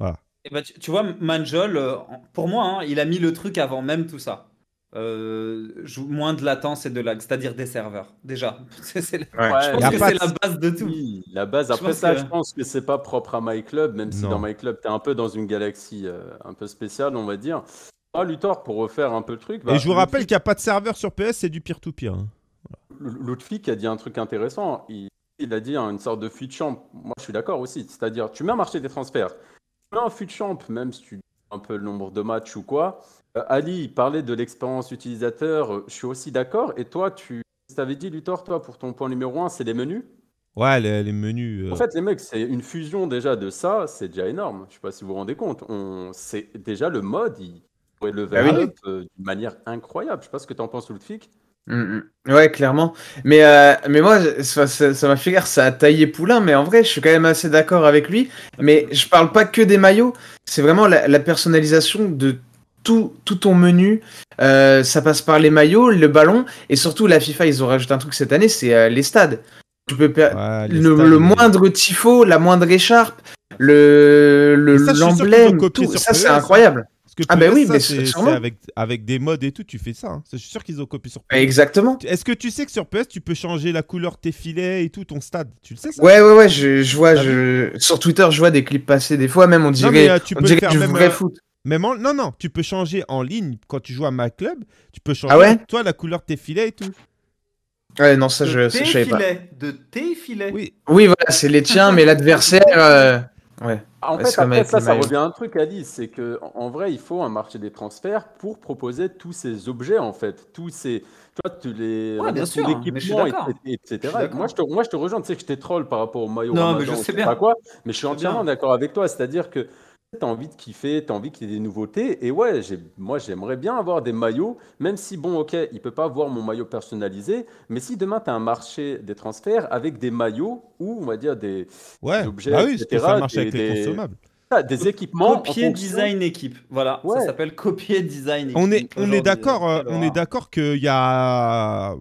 Et eh ben, tu, vois, Manjol, euh, pour moi, hein, il a mis le truc avant même tout ça. Euh, moins de latence et de lag, c'est-à-dire des serveurs, déjà. que c'est la base de tout. la base, après ça, je pense que c'est pas propre à MyClub, même si dans MyClub, tu es un peu dans une galaxie euh, un peu spéciale, on va dire. Ah, Luthor, pour refaire un peu le truc. Et bah, je vous rappelle qu'il n'y a pas de serveur sur PS, c'est du peer-to-peer. Hein. L'autre a dit un truc intéressant. Il, a dit hein, une sorte de fuite champ. Moi, je suis d'accord aussi. C'est-à-dire, tu mets un marché des transferts. Tu mets un champ, même si tu un peu le nombre de matchs ou quoi. Euh, Ali, il parlait de l'expérience utilisateur. Euh, je suis aussi d'accord. Et toi, tu avais dit, Luthor, toi, pour ton point numéro 1, c'est les menus Ouais, les, menus. Euh. En fait, les mecs, c'est une fusion déjà de ça. C'est déjà énorme. Je sais pas si vous vous rendez compte. On... C'est déjà le mode le le ah, euh, d'une manière incroyable. Je sais pas ce que tu en penses, Ludwig. Mm, mm. ouais, clairement. Mais, euh, mais moi, ça m'a fait rire, ça a taillé Poulain, mais en vrai, je suis quand même assez d'accord avec lui. Mais je parle pas que des maillots, c'est vraiment la, personnalisation de tout, tout ton menu. Euh, ça passe par les maillots, le ballon, et surtout la FIFA, ils ont rajouté un truc cette année, c'est les stades. Tu peux le, moindre tifo, la moindre écharpe, le l'emblème, tout, ça c'est incroyable ah bah oui, mais c'est avec, avec des modes et tout, tu fais ça. Hein. Je suis sûr qu'ils ont copié sur PS. Exactement. Est-ce que tu sais que sur PS, tu peux changer la couleur de tes filets et tout, ton stade Tu le sais ça Ouais, ouais, ouais, je, vois. Ah je... Sur Twitter, je vois des clips passer des fois, même on dirait, mais, euh, tu peux du vrai euh, foot. Même Non, non, tu peux changer en ligne quand tu joues à ma club. Tu peux ah changer, toi, la couleur de tes filets et tout. Ouais, non, ça, je ne savais pas. De tes filets. Oui, oui voilà, c'est les tiens, mais l'adversaire. Euh, en fait, ça, revient à un truc, Alice, c'est que en vrai, il faut un marché des transferts pour proposer tous ces objets, en fait, tous ces, tu les, équipements, etc. moi, je te, moi, je te rejoins. Tu sais que je t'ai troll par rapport au maillot. Non, mais je sais bien. quoi, mais je suis entièrement d'accord avec toi. C'est-à-dire que t'as envie de kiffer, t'as envie qu'il y ait des nouveautés. Et ouais, moi j'aimerais bien avoir des maillots, même si bon, ok, il peut pas avoir mon maillot personnalisé, mais si demain tu as un marché des transferts avec des maillots ou on va dire des, objets, bah oui, des, avec les consommables. Ah, des équipements Copier design équipe. Voilà, ça s'appelle copier design On est, on est d'accord, euh, d'accord qu'il y a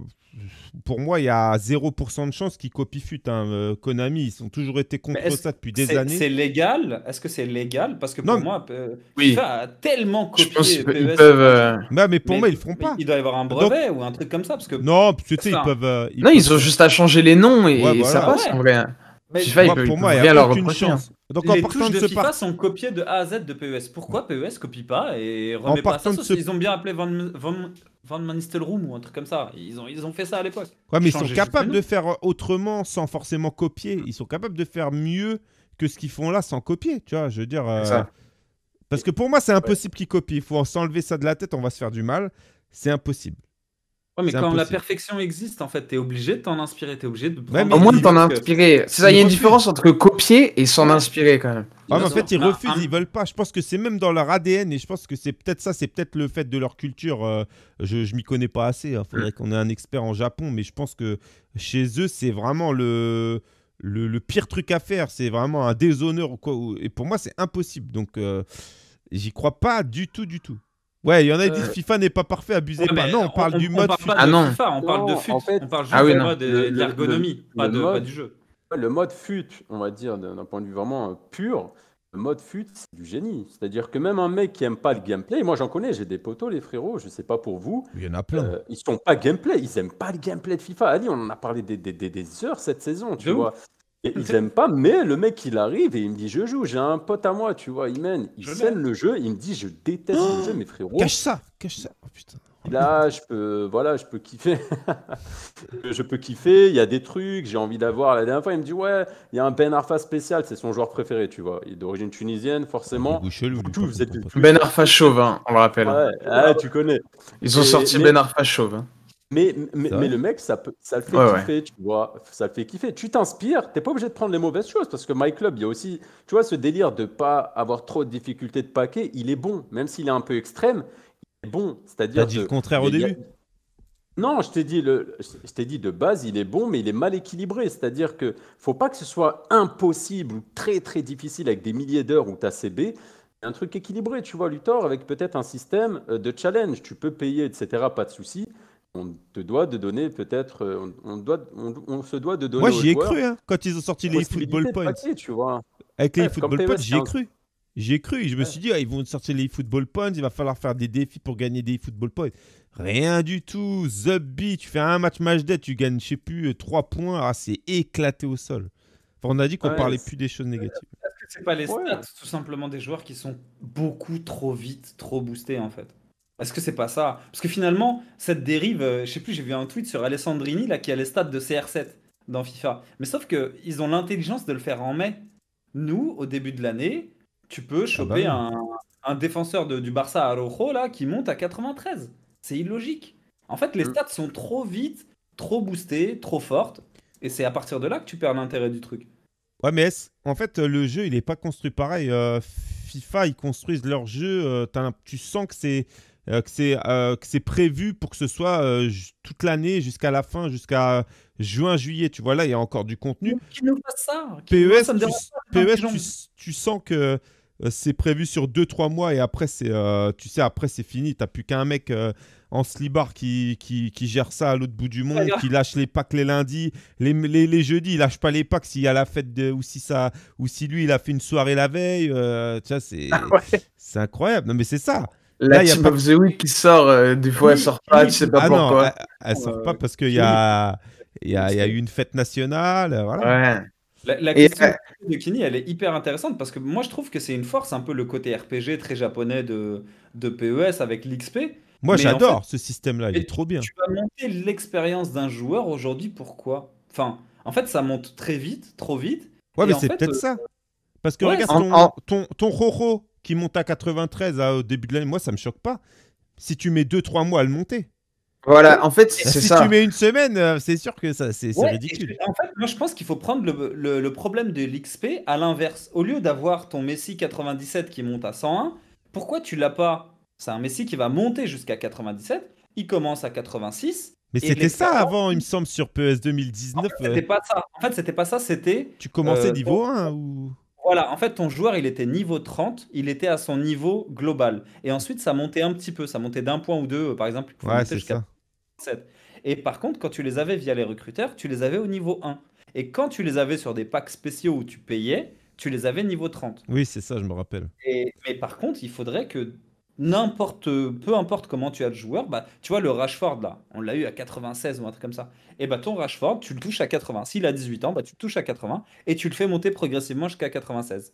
pour moi, il y a 0% de chance qu'ils copient FUT. Hein, euh, Konami, ils ont toujours été contre ça depuis des années. C'est légal Est-ce que c'est légal Parce que pour moi, euh, a tellement copié PES. Euh, mais pour moi, ils le feront pas. Il doit y avoir un brevet ou un truc comme ça. Parce que... Non, tu ils peuvent. ont juste à changer les noms et, ça passe hein. pour moi, il n'y a aucune hein. chance. Donc, en touches de, ce FIFA sont copiées de A à Z de PES. Pourquoi PES copie pas et remet en pas ça Ils ont bien appelé Van Room ou un truc comme ça. Ils ont, ils ont fait ça à l'époque. mais ils sont capables de faire autrement sans forcément copier. Ils sont capables de faire mieux que ce qu'ils font là sans copier, tu vois. Je veux dire. Euh, parce que pour moi, c'est impossible qu'ils copient. Il faut s'enlever ça de la tête, on va se faire du mal. C'est impossible. Ouais, mais quand la perfection existe, en fait, t'es obligé de t'en inspirer, t'es obligé de. Ouais, au moins de t'en inspirer. C'est ça, il y a une différence entre copier et s'en inspirer quand même. Ah, en fait, ils refusent, ils veulent pas. Je pense que c'est même dans leur ADN et je pense que c'est peut-être ça, c'est peut-être le fait de leur culture. Euh, je, je m'y connais pas assez. Hein. Faudrait mm. qu'on ait un expert en Japon, mais je pense que chez eux, c'est vraiment le... le, pire truc à faire. C'est vraiment un déshonneur quoi. Et pour moi, c'est impossible. Donc, euh, j'y crois pas du tout, du tout. Ouais, il y en a qui euh, disent FIFA n'est pas parfait, abusé pas. Non, on, parle du mode. Ah FIFA, on parle de fut. on parle ah juste du mode de l'ergonomie, pas, du jeu. Le mode fut, on va dire d'un point de vue vraiment euh, pur, le mode fut, c'est du génie. C'est-à-dire que même un mec qui aime pas le gameplay, moi j'en connais, j'ai des potos, les frérots, je sais pas pour vous. Il y en a plein. Euh, ils sont pas gameplay, ils aiment pas le gameplay de FIFA. Ali, on en a parlé des, heures cette saison, tu vois ils n'aiment pas, mais le mec, il arrive et il me dit Je joue, j'ai un pote à moi, tu vois, il mène, il le jeu, il me dit Je déteste le jeu, oh mes frérot. Cache ça, cache ça. Oh, putain. Là, je peux, voilà, je peux kiffer. je peux kiffer, il y a des trucs, j'ai envie d'avoir. La dernière fois, il me dit Ouais, il y a un Ben Arfa spécial, c'est son joueur préféré, tu vois. Il est d'origine tunisienne, forcément. Ben Arfa Chauvin, hein, on le rappelle. Hein. Ouais, ah, tu connais. Ils ont sorti Ben Arfa Chauvin. Hein. Mais, le mec, ça, ça le fait kiffer, tu vois. Ça le fait kiffer. Tu t'inspires, pas obligé de prendre les mauvaises choses parce que My Club, il y a aussi, tu vois, ce délire de pas avoir trop de difficultés de paquet, il est bon, même s'il est un peu extrême, il est bon. C'est-à-dire. dit le contraire au début Non, je t'ai dit, le, je dit de base, il est bon, mais il est mal équilibré. C'est-à-dire que faut pas que ce soit impossible ou très très difficile avec des milliers d'heures ou ta CB un truc équilibré, tu vois, Luthor, avec peut-être un système euh, de challenge. Tu peux payer, etc., pas de souci on te doit de donner peut-être, euh, on, doit, on, se doit de donner. Moi j'y ai cru hein, quand ils ont sorti les football points. tu vois. Avec les football points, j'y ai cru. J'y ai cru. Je me suis dit, ah, ils vont sortir les football points, il va falloir faire des défis pour gagner des football points. Rien du tout. The B, tu fais un match match dead, tu gagnes, je sais plus, 3 euh, points. Ah, c'est éclaté au sol. on a dit qu'on parlait plus des choses négatives. Parce que c'est pas les stats, tout simplement des joueurs qui sont beaucoup trop vite, trop boostés en fait. Est-ce que c'est pas ça Parce que finalement, cette dérive, euh, je sais plus, j'ai vu un tweet sur Alessandrini là, qui a les stats de CR7 dans FIFA. Mais sauf que ils ont l'intelligence de le faire en mai. Nous, au début de l'année, tu peux ah choper bah un, défenseur du Barça à là, qui monte à 93. C'est illogique. En fait, les euh. stats sont trop vite, trop boostées, trop fortes. Et c'est à partir de là que tu perds l'intérêt du truc. Ouais, mais en fait, le jeu, il n'est pas construit pareil. Euh, FIFA, ils construisent leur jeu. tu sens que c'est euh, euh, que c'est prévu pour que ce soit euh, toute l'année jusqu'à la fin, jusqu'à juin, juillet. Tu vois, là, il y a encore du contenu. PES, e tu, e tu, sens que c'est prévu sur 2-3 mois et après, c'est tu sais, après c'est fini. T'as plus qu'un mec en slibard qui, qui, qui, gère ça à l'autre bout du monde, qui lâche les packs les lundis, les, les, jeudis, il lâche pas les packs s'il y a la fête de, ou si ça ou si lui il a fait une soirée la veille. Euh, c'est ah c'est incroyable. mais c'est ça. La là, Team pas... of qui sort, du euh, des fois, elle sort pas, je sais pas ah pourquoi. elle, ne sort pas euh, parce qu'il y a il y, a, eu une fête nationale. Voilà. La, question de Kini, elle est hyper intéressante parce que moi, je trouve que c'est une force, un peu le côté RPG très japonais de, de PES avec l'XP. Moi, j'adore ce système-là, il est trop bien. Tu vas monter l'expérience d'un joueur aujourd'hui, pourquoi Enfin, en fait, ça monte très vite, trop vite. Ouais, mais c'est peut-être euh, ça. Parce que regarde, ton, ton, ton qui monte à 93 au début de l'année, moi, ça me choque pas. Si tu mets 2-3 mois à le monter. Voilà, en fait, c'est si ça. Si tu mets une semaine, euh, c'est sûr que ça, c'est ridicule. en fait, moi, je pense qu'il faut prendre le, problème de l'XP à l'inverse. Au lieu d'avoir ton Messi 97 qui monte à 101, pourquoi tu l'as pas C'est un Messi qui va monter jusqu'à 97, il commence à 86. Mais c'était ça avant, il me semble, sur PS 2019. En fait, c'était euh. pas ça. En fait, c'était pas ça, c'était. Tu commençais euh, niveau 1 ou. Voilà, en fait, ton joueur, il était niveau 30, il était à son niveau global. Et ensuite, ça montait un petit peu, ça montait d'un point ou deux, euh, par exemple. Ouais, c'est ça. Et par contre, quand tu les avais via les recruteurs, tu les avais au niveau 1. Et quand tu les avais sur des packs spéciaux où tu payais, tu les avais niveau 30. Oui, c'est ça, je me rappelle. mais par contre, il faudrait que n'importe, peu importe comment tu as le joueur, bah, tu vois, le Rashford, là, on l'a eu à 96 ou un truc comme ça. Et eh bah, ton Rashford, tu le touches à 80. S'il a 18 ans, bah, tu le touches à 80 et tu le fais monter progressivement jusqu'à 96.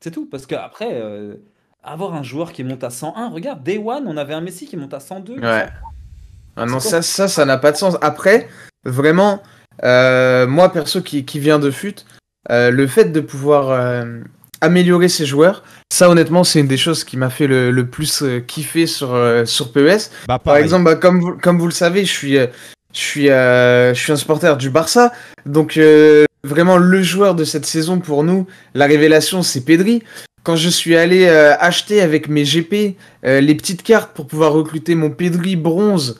C'est tout. Parce qu'après, euh, avoir un joueur qui monte à 101, regarde, Day One, on avait un Messi qui monte à 102. Ouais. Ah non, ça, ça, ça n'a pas de sens. Après, vraiment, euh, moi perso qui, qui vient de fut, euh, le fait de pouvoir améliorer ses joueurs. Ça, honnêtement, c'est une des choses qui m'a fait le, plus euh, kiffer sur, euh, sur PES. Bah, Par exemple, bah, comme, vous, comme vous le savez, je suis, euh, je suis, je suis un supporter du Barça. Donc, vraiment, le joueur de cette saison pour nous, la révélation, c'est Pedri. Quand je suis allé acheter avec mes GP les petites cartes pour pouvoir recruter mon Pedri bronze,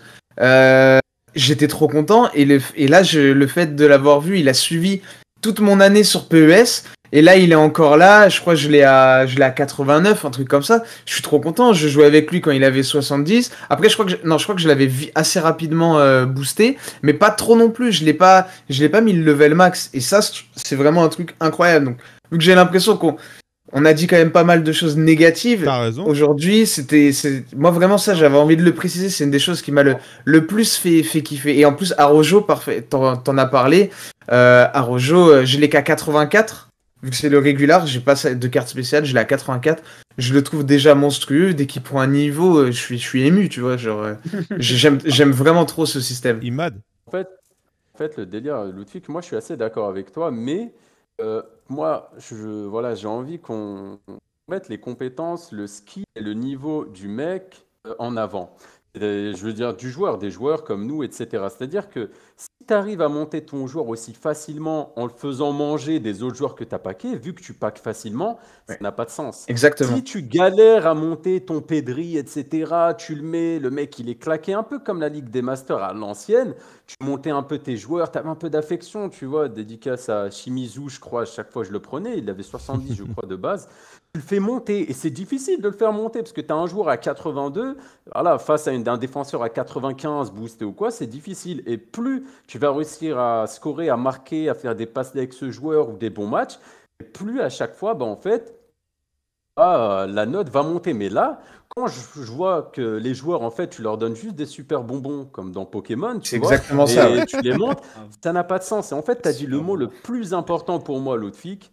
j'étais trop content. Et, le, et là, le fait de l'avoir vu, il a suivi toute mon année sur PES. Et là, il est encore là. Je crois que je l'ai à, je l'ai à 89, un truc comme ça. Je suis trop content. Je jouais avec lui quand il avait 70. Après, je crois que je, non, je crois que je l'avais assez rapidement euh, boosté, mais pas trop non plus. Je l'ai pas, je l'ai pas mis le level max. Et ça, c'est vraiment un truc incroyable. Donc, vu que j'ai l'impression qu'on on a dit quand même pas mal de choses négatives. raison. Aujourd'hui, c'était, c'est, moi vraiment ça, j'avais envie de le préciser. C'est une des choses qui m'a le, le plus fait, fait kiffer. Et en plus, Arojo, parfait, t'en, as parlé. Euh, Arojo, euh, je l'ai qu'à 84. Vu que c'est le régular, j'ai pas de carte spéciale, j'ai la 84. Je le trouve déjà monstrueux. Dès qu'il prend un niveau, euh, je suis, je suis ému, tu vois. Genre, euh, j'aime, j'aime vraiment trop ce système. Imad. En fait, fait, le délire, Ludwig, moi, je suis assez d'accord avec toi, mais euh, moi, je, voilà, j'ai envie qu'on mette les compétences, le ski et le niveau du mec en avant. je veux dire, du joueur, des joueurs comme nous, etc. C'est-à-dire que tu arrives à monter ton joueur aussi facilement en le faisant manger des autres joueurs que tu as vu que tu packs facilement, ça n'a pas de sens. Exactement. Si tu galères à monter ton pédri etc., tu le mets, le mec il est claqué un peu comme la Ligue des Masters à l'ancienne, tu montais un peu tes joueurs, tu avais un peu d'affection, tu vois. Dédicace à Shimizu, je crois, à chaque fois je le prenais, il avait 70, je crois, de base. Tu le fais monter, et c'est difficile de le faire monter, parce que tu as un joueur à 82, voilà, face à un défenseur à 95, boosté ou quoi, c'est difficile. Et plus tu vas réussir à scorer, à marquer, à faire des passes avec ce joueur ou des bons matchs, plus à chaque fois, bah, en fait, ah, la note va monter. Mais là, quand je, vois que les joueurs, en fait, tu leur donnes juste des super bonbons, comme dans Pokémon, tu vois, exactement ça. tu les montes, ah. ça n'a pas de sens. en fait, tu as dit le mot le plus important pour moi, Ludwig,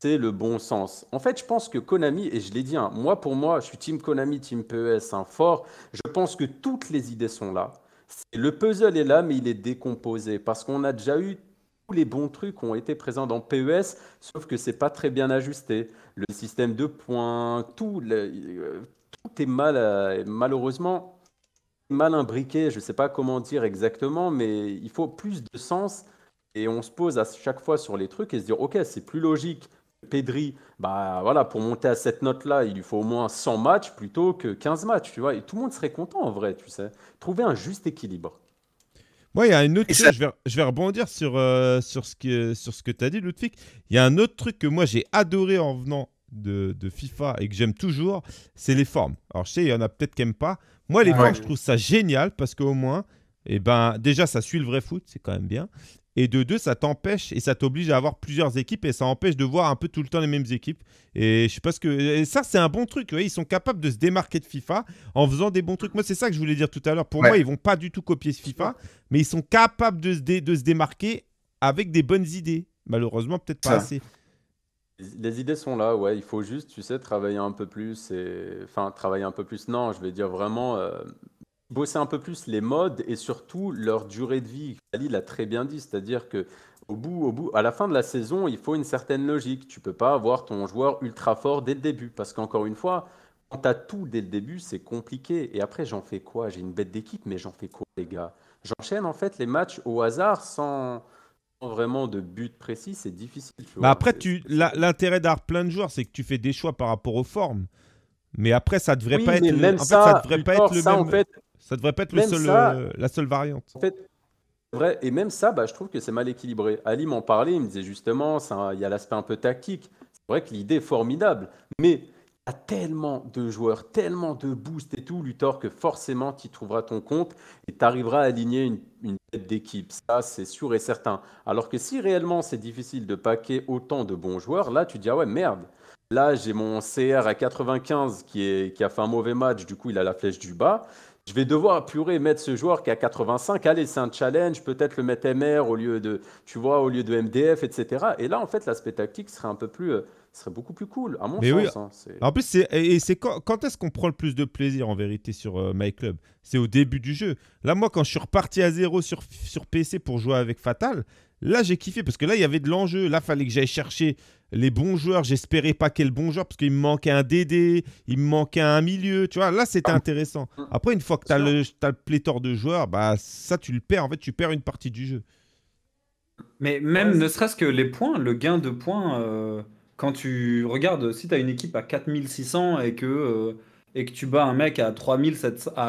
c'est le bon sens. En fait, je pense que Konami, et je l'ai dit, hein, moi, pour moi, je suis team Konami, team PES, un hein, fort. Je pense que toutes les idées sont là. Le puzzle est là, mais il est décomposé parce qu'on a déjà eu les bons trucs ont été présents dans PES, sauf que c'est pas très bien ajusté. Le système de points, tout, euh, est mal, euh, malheureusement mal imbriqué. Je sais pas comment dire exactement, mais il faut plus de sens. Et on se pose à chaque fois sur les trucs et se dire, ok, c'est plus logique. Pedri, bah voilà, pour monter à cette note-là, il lui faut au moins 100 matchs plutôt que 15 matchs, tu vois. Et tout le monde serait content en vrai, tu sais. Trouver un juste équilibre. Moi, il y a une autre je, vais, rebondir sur, euh, sur ce que, que tu as dit, Ludwig. Il y a un autre truc que moi j'ai adoré en venant de, FIFA et que j'aime toujours, c'est les formes. Alors, je sais, il y en a peut-être qui n'aiment pas. Moi, les ah formes, je trouve ça génial parce qu'au moins, eh ben, déjà, ça suit le vrai foot, c'est quand même bien. Et de deux, ça t'empêche et ça t'oblige à avoir plusieurs équipes et ça empêche de voir un peu tout le temps les mêmes équipes. Et je sais pas ce que. ça, c'est un bon truc. Ils sont capables de se démarquer de FIFA en faisant des bons trucs. Moi, c'est ça que je voulais dire tout à l'heure. Pour moi, ils vont pas du tout copier FIFA, mais ils sont capables de se, de se démarquer avec des bonnes idées. Malheureusement, peut-être pas assez. Les idées sont là, ouais. Il faut juste, tu sais, travailler un peu plus et, enfin, travailler un peu plus. Non, je vais dire vraiment euh, bosser un peu plus les modes et surtout leur durée de vie. Ali l'a très bien dit, c'est-à-dire que au bout, au bout, à la fin de la saison, il faut une certaine logique. Tu peux pas avoir ton joueur ultra fort dès le début parce qu'encore une fois, quand tu as tout dès le début, c'est compliqué. Et après, j'en fais quoi J'ai une bête d'équipe, mais j'en fais quoi, les gars J'enchaîne en fait les matchs au hasard sans vraiment de but précis, c'est difficile. Bah après, tu, l'intérêt d'avoir plein de joueurs, c'est que tu fais des choix par rapport aux formes. Mais après, ça devrait pas être. le, ça pas même. En fait, ça devrait pas être le seul, euh, la seule variante. En fait, vrai. Et même ça, bah, je trouve que c'est mal équilibré. Ali m'en parlait, il me disait justement, il y a l'aspect un peu tactique. C'est vrai que l'idée est formidable, mais a tellement de joueurs, tellement de boosts et tout, Luthor, que forcément tu trouveras ton compte et tu arriveras à aligner une, tête d'équipe. Ça, c'est sûr et certain. Alors que si réellement c'est difficile de paquer autant de bons joueurs, là tu te dis ah ouais, merde. Là, j'ai mon CR à 95 qui, est, qui a fait un mauvais match, du coup, il a la flèche du bas je vais devoir purer mettre ce joueur qui a 85. Allez, c'est un challenge, peut-être le mettre MR au lieu de, tu vois, au lieu de MDF, etc. Et là, en fait, l'aspect tactique serait un peu plus, euh, serait beaucoup plus cool, à mon sens. Hein. en plus, c'est, et c'est quand, est-ce qu'on prend le plus de plaisir en vérité sur euh, MyClub My Club C'est au début du jeu. Là, moi, quand je suis reparti à zéro sur, sur PC pour jouer avec Fatal, là, j'ai kiffé parce que là, il y avait de l'enjeu. Là, fallait que j'aille chercher les bons joueurs. J'espérais pas quel bon joueur parce qu'il me manquait un DD, il me manquait un milieu. Tu vois, là, c'était intéressant. Après, une fois que tu as, le pléthore de joueurs, bah ça, tu le perds. En fait, tu perds une partie du jeu. Mais même ne serait-ce que les points, le gain de points, euh, quand tu regardes, si tu as une équipe à 4600 et que. Euh, et que tu bats un mec à à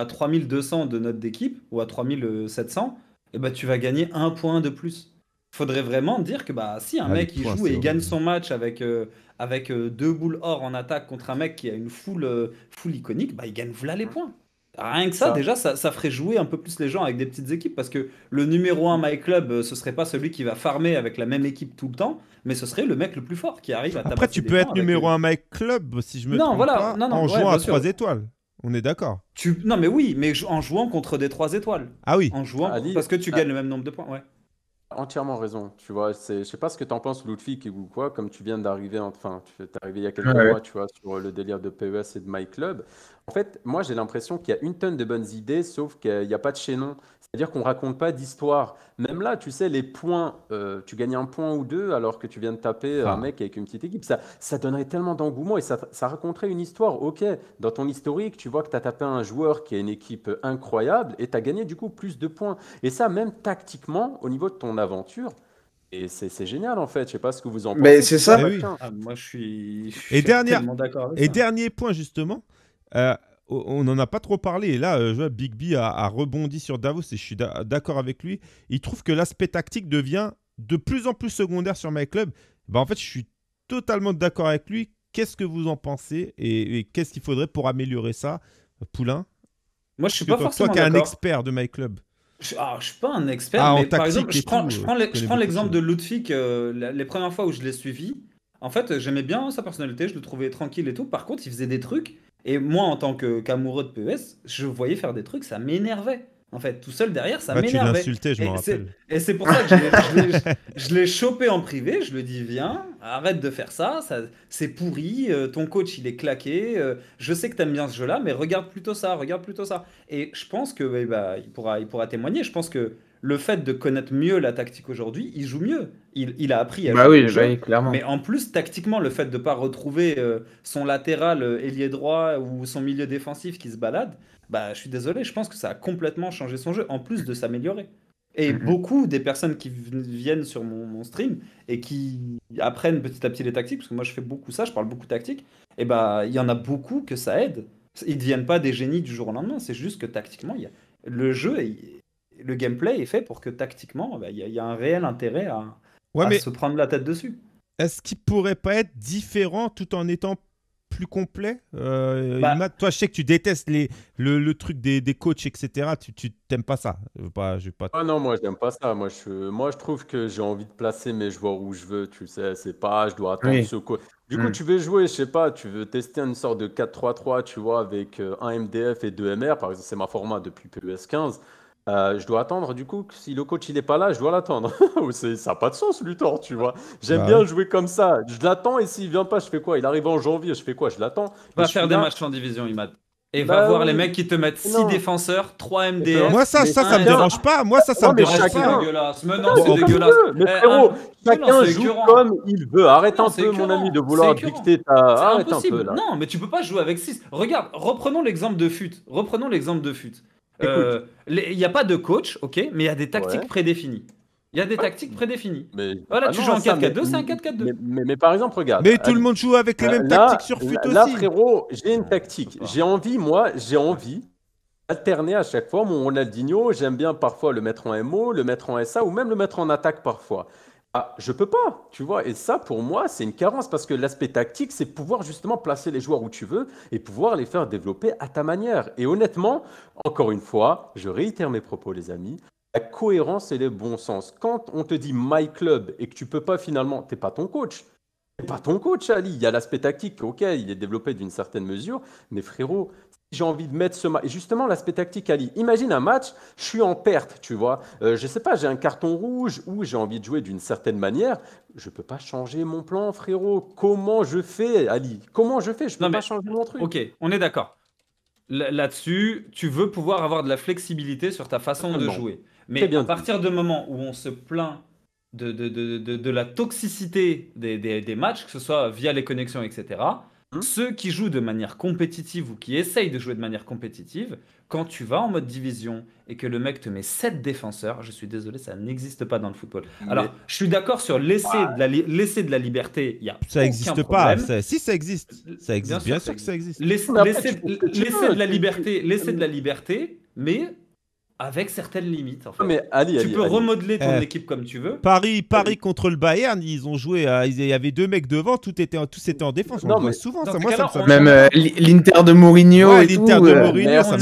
3200 de note d'équipe ou à 3700, et bah tu vas gagner un point de plus faudrait vraiment dire que bah si un ah, mec il joue et il gagne son match avec euh, avec euh, deux boules or en attaque contre un mec qui a une foule euh, iconique, bah il gagne voilà les points. Rien que ça, déjà, ça, ça, ferait jouer un peu plus les gens avec des petites équipes parce que le numéro 1 My Club, ce serait pas celui qui va farmer avec la même équipe tout le temps, mais ce serait le mec le plus fort qui arrive à Après, tu peux être numéro 1 My Club si je me non, voilà, non, non, en jouant à 3 étoiles. On est d'accord. Non, mais oui, mais en jouant contre des 3 étoiles. Ah oui. En jouant, ah, parce que tu ah. gagnes le même nombre de points, ouais entièrement raison. Tu vois, je sais pas ce que tu en penses, Ludwig ou quoi, comme tu viens d'arriver, enfin, tu arrivé il y a quelques mois, tu vois, sur le délire de PES et de My Club. En fait, moi, j'ai l'impression qu'il y a une tonne de bonnes idées, sauf qu'il n'y a pas de chaînon. C'est-à-dire qu'on ne raconte pas d'histoire. Même là, tu sais, les points, euh, tu gagnes un point ou deux alors que tu viens de taper un ah. mec avec une petite équipe. Ça, ça donnerait tellement d'engouement et ça, raconterait une histoire. Ok, dans ton historique, tu vois que tu as tapé un joueur qui a une équipe incroyable et tu as gagné du coup plus de points. Et ça, même tactiquement, au niveau de ton aventure, et c'est génial en fait, je sais pas ce que vous en pensez. Mais c'est ça, eh ah, moi je suis, et Et dernier point justement, euh, Oh, on n'en a pas trop parlé. Et là, euh, je Big B a, rebondi sur Davos et je suis d'accord avec lui. Il trouve que l'aspect tactique devient de plus en plus secondaire sur My Club. Bah, en fait, je suis totalement d'accord avec lui. Qu'est-ce que vous en pensez et, qu'est-ce qu'il faudrait pour améliorer ça, Poulain Moi, je suis pas d'accord forcément toi, qui es un expert de My Club. Je, ah, suis pas un expert, ah, mais je prends, l'exemple de Ludwig. Euh, les premières fois où je l'ai suivi, en fait, j'aimais bien sa personnalité, je le trouvais tranquille et tout. Par contre, il faisait des trucs et moi, en tant qu'amoureux de PES, je voyais faire des trucs, ça m'énervait. En fait, tout seul derrière, ça bah, m'énervait. Et c'est pour ça que je l'ai chopé en privé. Je lui dis, dit, viens, arrête de faire ça, ça c'est pourri, euh, ton coach, il est claqué. Euh, je sais que t'aimes bien ce jeu-là, mais regarde plutôt ça, regarde plutôt ça. Et je pense que, bah, il, pourra, il pourra témoigner, je pense que le fait de connaître mieux la tactique aujourd'hui, il joue mieux. Il, a appris à bah jouer. Bah oui, clairement. Mais en plus, tactiquement, le fait de ne pas retrouver euh, son latéral euh, ailier droit ou son milieu défensif qui se balade, bah, je suis désolé, je pense que ça a complètement changé son jeu, en plus de s'améliorer. Et mhm. beaucoup des personnes qui viennent sur mon, stream et qui apprennent petit à petit les tactiques, parce que moi je fais beaucoup ça, je parle beaucoup tactique, et bah il y en a beaucoup que ça aide. Ils ne deviennent pas des génies du jour au lendemain, c'est juste que tactiquement, y le jeu est le gameplay est fait pour que tactiquement, bah, il y, a un réel intérêt à, se prendre la tête dessus. Est-ce qu'il pourrait pas être différent tout en étant plus complet euh, bah- Toi, je sais que tu détestes les, le, truc des, des, coachs, etc. Tu t'aimes pas ça je veux pas, je veux pas... Ah non, moi, pas ça. Moi je, moi, je trouve que j'ai envie de placer mes joueurs où je veux. Tu sais, c'est pas, je dois attendre ce coach. Du coup, hmm. tu veux jouer, je sais pas, tu veux tester une sorte de 4-3-3, tu vois, avec euh, un MDF et deux MR. Par exemple, c'est ma format depuis PES 15. Euh, je dois attendre, du coup, si le coach il est pas là, je dois l'attendre. ça n'a pas de sens, Luthor, tu vois. J'aime bah bien jouer comme ça. Je l'attends et s'il vient pas, je fais quoi Il arrive en janvier, je fais quoi Je l'attends. Va faire des matchs en division, Imad. Et bah va voir les mecs qui te mettent 6 défenseurs, 3 MDF. Ben, Moi, ça, ça, ça me dérange pas. Moi, ça, ça me dérange dérange C'est dégueulasse. Mais c'est dégueulasse. Mais eh, frérot, hein. chacun joue comme il veut. Arrête un peu, mon ami, de vouloir dicter ta. Arrête un peu là. Non, mais tu peux pas jouer avec 6. Regarde, reprenons l'exemple de FUT. Reprenons l'exemple de FUT. Il euh, n'y a pas de coach, ok, mais il y a des tactiques prédéfinies. Il y a des ah. tactiques prédéfinies. Voilà, ah, ah tu joues en 4-4-2, c'est un 4-4-2. Mais, mais, par exemple, regarde. Mais tout le euh, monde joue avec les euh, mêmes tactiques sur FUT aussi. Là, frérot, j'ai une tactique. J'ai envie, moi, j'ai envie alterner à chaque fois mon Ronaldinho. J'aime bien parfois le mettre en MO, le mettre en SA ou même le mettre en attaque parfois ah, je peux pas, tu vois. Et ça, pour moi, c'est une carence parce que l'aspect tactique, c'est pouvoir justement placer les joueurs où tu veux et pouvoir les faire développer à ta manière. Et honnêtement, encore une fois, je réitère mes propos, les amis. La cohérence et le bon sens. Quand on te dit my club et que tu peux pas finalement, t'es pas ton coach. T'es pas ton coach, Ali. Il y a l'aspect tactique, ok, il est développé d'une certaine mesure, mais frérot, j'ai envie de mettre ce match. Et Justement, l'aspect tactique, Ali. Imagine un match, je suis en perte, tu vois. Euh, je sais pas, j'ai un carton rouge ou j'ai envie de jouer d'une certaine manière. Je peux pas changer mon plan, frérot. Comment je fais, Ali Comment je fais Je peux pas changer mon truc. Ok, on est d'accord. Là-dessus, tu veux pouvoir avoir de la flexibilité sur ta façon de jouer. Mais à partir du moment où on se plaint de, de, de, de la toxicité des, des, des matchs, que ce soit via les connexions, etc., Hein Ceux qui jouent de manière compétitive ou qui essayent de jouer de manière compétitive, quand tu vas en mode division et que le mec te met 7 défenseurs, je suis désolé, ça n'existe pas dans le football. Alors, je suis d'accord sur laisser de, la liberté, il Ça n'existe pas, si ça existe. Euh, ça existe bien, sûr, que ça existe. laisser, de la liberté, laisser de la liberté, mais avec certaines limites. tu peux remodeler ton eh. équipe comme tu veux. Paris, Paris contre le Bayern, ils ont joué, il y avait deux mecs devant, tout était, tous étaient en défense. souvent ça, Même euh, l'Inter de Mourinho euh, ça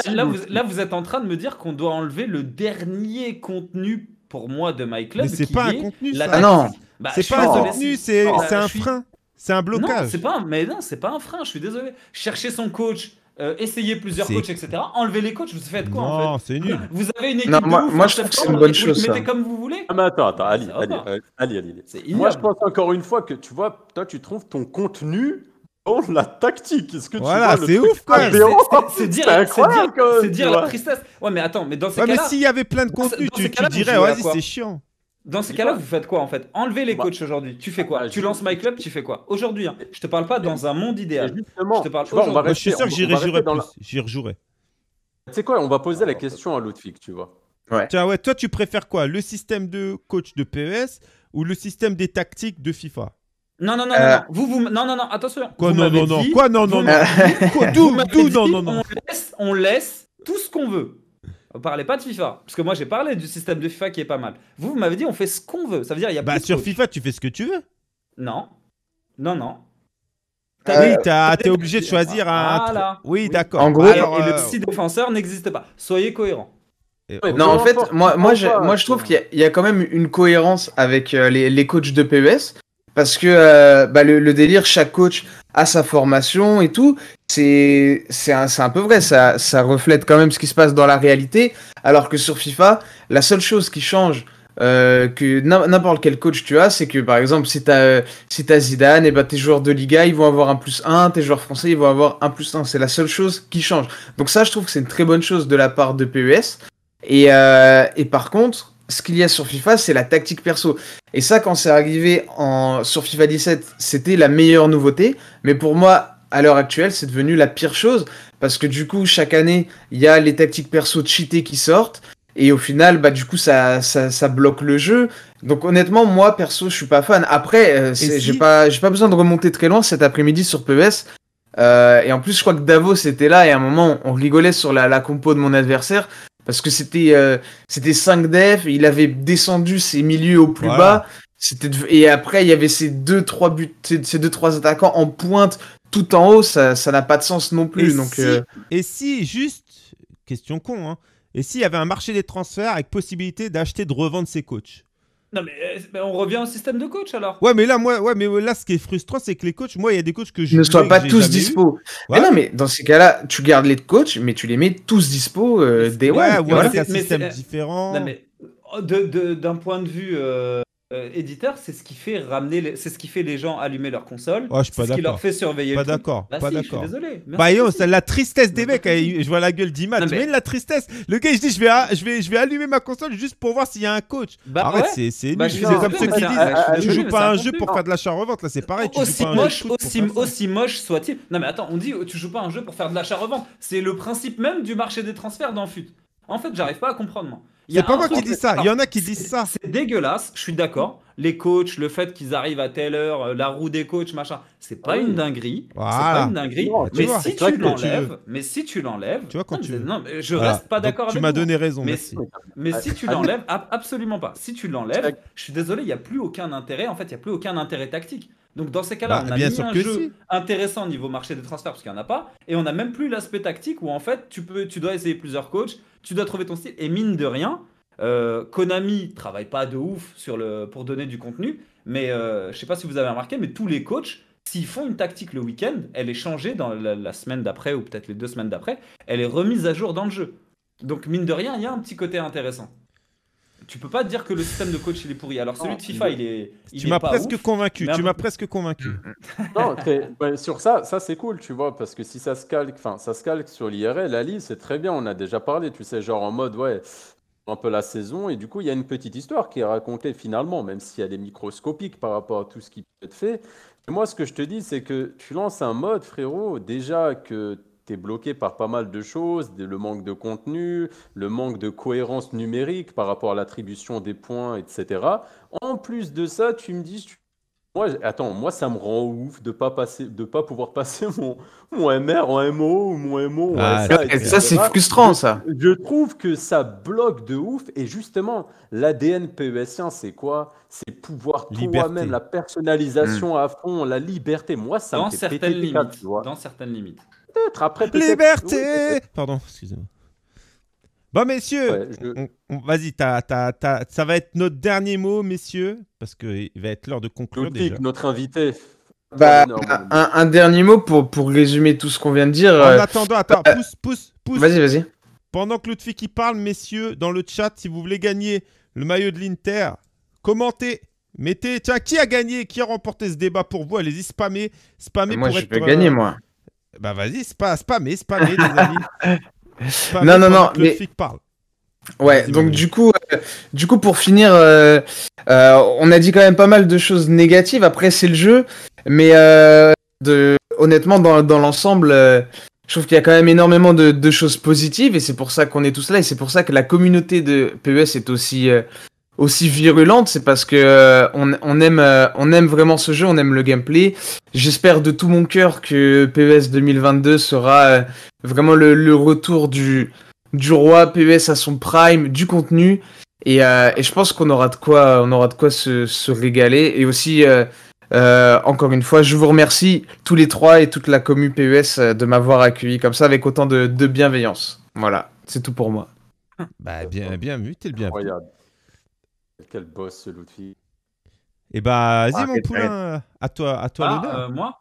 fait, là, vous, là, vous, êtes en train de me dire qu'on doit enlever le dernier contenu pour moi de My Club. Mais c'est pas un contenu. Ça. Ah non, c'est pas un contenu, c'est un frein, c'est un blocage. Non, c'est pas, mais non, c'est pas un frein. Je suis désolé. Chercher son coach euh, essayez plusieurs coachs, etc. Enlevez les coachs, vous faites quoi en fait c'est nul. Vous avez une équipe de moi, ouf, moi je trouve que c'est une bonne chose. Vous mettez comme vous voulez. Ah, mais attends, attends, allez Ali, Ali, Ali, Moi, je pense encore une fois que tu vois, toi, tu trouves ton contenu Oh la tactique, est-ce que tu voilà, c'est ouf quand même. C'est dire, c'est dire, la tristesse. Ouais, mais attends, mais dans ces cas-là, mais s'il y avait plein de contenu, tu, tu dirais, vas-y, c'est chiant. Dans ces cas-là, vous faites quoi en fait Enlevez les bah, coachs aujourd'hui. Tu fais quoi bah, Tu lances MyClub, tu fais quoi Aujourd'hui, hein. je te parle pas dans un monde idéal. Justement, je te parle on je suis sûr que j'y rejouerai. J'y rejouerai. Tu sais quoi On va poser la question à Ludwig, tu vois. Ouais. Tiens, ouais, toi, tu préfères quoi Le système de coach de PES ou le système des tactiques de FIFA non, non, non, non, euh. vous, vous, non, non, non, attention. Quoi, non, non, non, quoi, non, non, non, quoi, d'où, non, non, non. on laisse tout ce qu'on veut. On parlait pas de FIFA, parce que moi j'ai parlé du système de FIFA qui est pas mal. Vous, m'avez dit on fait ce qu'on veut. Ça veut dire il y a. Bah sur FIFA tu fais ce que tu veux. Non, non, non. Euh, oui, t'es obligé de choisir un. Oui, d'accord. En gros, et, le euh, psy défenseur n'existe pas. Soyez cohérent. non, en fait, moi, moi, je, moi je trouve euh, qu'il y, a quand même une cohérence avec les, les, coachs de PES parce que euh, bah, le, délire, chaque coach a sa formation et tout, c'est un, un, peu vrai, ça, ça reflète quand même ce qui se passe dans la réalité, alors que sur FIFA, la seule chose qui change euh, que n'importe quel coach tu as, c'est que par exemple, si t'as si as Zidane, et eh ben tes joueurs de Liga ils vont avoir un plus 1, tes joueurs français ils vont avoir un plus 1. C'est la seule chose qui change. Donc, ça, je trouve que c'est une très bonne chose de la part de PES. Et, euh, et par contre, ce qu'il y a sur FIFA, c'est la tactique perso. Et ça, quand c'est arrivé en, sur FIFA 17, c'était la meilleure nouveauté. Mais pour moi, à l'heure actuelle, c'est devenu la pire chose. Parce que du coup, chaque année, il y a les tactiques perso cheatées qui sortent. Et au final, bah, du coup, ça, ça, ça bloque le jeu. Donc honnêtement, moi, perso, je suis pas fan. Après, euh, j'ai pas, besoin de remonter très loin cet après-midi sur PES. Euh, et en plus, je crois que Davos était là et à un moment, on rigolait sur la, la compo de mon adversaire. Parce que c'était euh, c'était 5 def, il avait descendu ses milieux au plus bas. C'était et après il y avait ses deux trois buts, ces deux trois attaquants en pointe tout en haut, ça ça n'a pas de sens non plus. Et donc si, euh. et si juste question con hein, et s'il y avait un marché des transferts avec possibilité d'acheter de revendre ses coachs. Non euh, mais, on revient au système de coach alors. Ouais mais là moi ouais mais euh, là ce qui est frustrant c'est que les coachs moi il y a des coachs que je ne sois pas tous dispo. non mais dans ces cas-là tu gardes les coachs mais tu les mets tous dispo Des euh, ouais, c'est un système différent. Non, mais oh, d'un point de vue euh, éditeur, c'est ce qui fait ramener, les... c'est ce qui fait les gens allumer leur console. ce qui leur fait surveiller. Pas d'accord. Bah, pas d'accord. Désolé. Merci. Bah yo, c'est la tristesse des bah, mecs. Hein. Je vois la gueule d'Ima. Mais... la tristesse. Le gars, je dis, je vais, je vais, je vais allumer ma console juste pour voir s'il y a un coach. Bah, Arrête, ouais. c'est, bah, c'est comme ceux qui disent, je joues pas un jeu pour hein. faire de l'achat revente. Là, c'est pareil. Aussi moche, aussi moche soit-il. Non mais attends, on dit, tu joues pas un jeu pour faire de l'achat revente. C'est le principe même du marché des transferts dans FUT. En fait, j'arrive pas à comprendre. C'est pas moi qui dis ça, il y en a qui disent ça. C'est dégueulasse, je suis d'accord. Les coachs, le fait qu'ils arrivent à telle heure, euh, la roue des coachs, machin, c'est pas une dinguerie. C'est pas une dinguerie. mais, si tu l'enlèves, mais si tu l'enlèves, je reste pas d'accord avec. Tu m'as donné raison. Mais, mais si tu l'enlèves, absolument pas. Si tu l'enlèves, je suis désolé, il y a plus aucun intérêt. En fait, il y a plus aucun intérêt tactique. Donc dans ces cas-là, bah, on a bien un jeu intéressant au niveau marché des transferts parce qu'il n'y en a pas, et on n'a même plus l'aspect tactique où en fait tu peux, tu dois essayer plusieurs coachs, tu dois trouver ton style, et mine de rien, euh, Konami travaille pas de ouf sur le pour donner du contenu, mais je euh, je sais pas si vous avez remarqué, mais tous les coachs S'ils font une tactique le week-end, elle est changée dans la, la semaine d'après ou peut-être les deux semaines d'après, elle est remise à jour dans le jeu. Donc mine de rien, il y a un petit côté intéressant tu peux pas dire que le système de coach il est pourri. Alors celui de FIFA il est. Il tu m'as presque convaincu. Tu m'as presque convaincu. non, bah, sur ça, ça c'est cool, tu vois, parce que si ça se calque, enfin ça se calque sur l'IRL, la Ligue c'est très bien. On a déjà parlé, tu sais, genre en mode ouais un peu la saison et du coup il y a une petite histoire qui est racontée finalement, même si elle est microscopique par rapport à tout ce qui peut être fait. moi ce que je te dis c'est que tu lances un mode frérot déjà que tu es bloqué par pas mal de choses, le manque de contenu, le manque de cohérence numérique par rapport à l'attribution des points, etc. En plus de ça, tu me dis, moi, attends, moi ça me rend ouf de pas passer, de pas pouvoir passer mon, mon MR en MO ou mon MO. Ah, ça, c'est frustrant, ça. Je, trouve que ça bloque de ouf. Et justement, l'ADN PES1, c'est quoi C'est pouvoir toi-même la personnalisation hmm. à fond, la liberté. Moi, ça me fait Dans certaines limites. Liberté Pardon, excusez-moi. Bon, messieurs, vas-y, ça va être notre dernier mot, messieurs, parce qu'il va être l'heure de conclure. déjà. notre invité. Bah, un, dernier mot pour, pour résumer tout ce qu'on vient de dire. En euh, attendant, euh, attends, pousse, pousse, pousse. Vas-y, vas-y. Pendant que Ludwig qui parle, messieurs, dans le chat, si vous voulez gagner le maillot de l'Inter, commentez, mettez. Tiens, qui a gagné Qui a remporté ce débat pour vous Allez-y, spammez. moi, je vais peux gagner, moi. Bah vas-y, spam, spammer, pas les amis. non, non, non. mais... parle. Ouais, donc du coup, euh, du coup, pour finir, euh, euh, on a dit quand même pas mal de choses négatives. Après, c'est le jeu, mais honnêtement, dans, l'ensemble, je trouve qu'il y a quand même énormément de choses positives, et c'est pour ça qu'on est tous là, et c'est pour ça que la communauté de PES est aussi aussi virulente, c'est parce que euh, on, aime, euh, on aime vraiment ce jeu, on aime le gameplay. J'espère de tout mon cœur que PES 2022 sera euh, vraiment le, retour du, du roi PES à son prime, du contenu. Et, et je pense qu'on aura de quoi, on aura de quoi se, régaler. Et aussi, encore une fois, je vous remercie tous les trois et toute la commu PES de m'avoir accueilli comme ça avec autant de, bienveillance. Voilà, c'est tout pour moi. Bah bien, bien vu, le bien. Quel boss ce Luffy Eh bah, vas-y, ah, mon poulain, euh, à toi, à toi ah, moi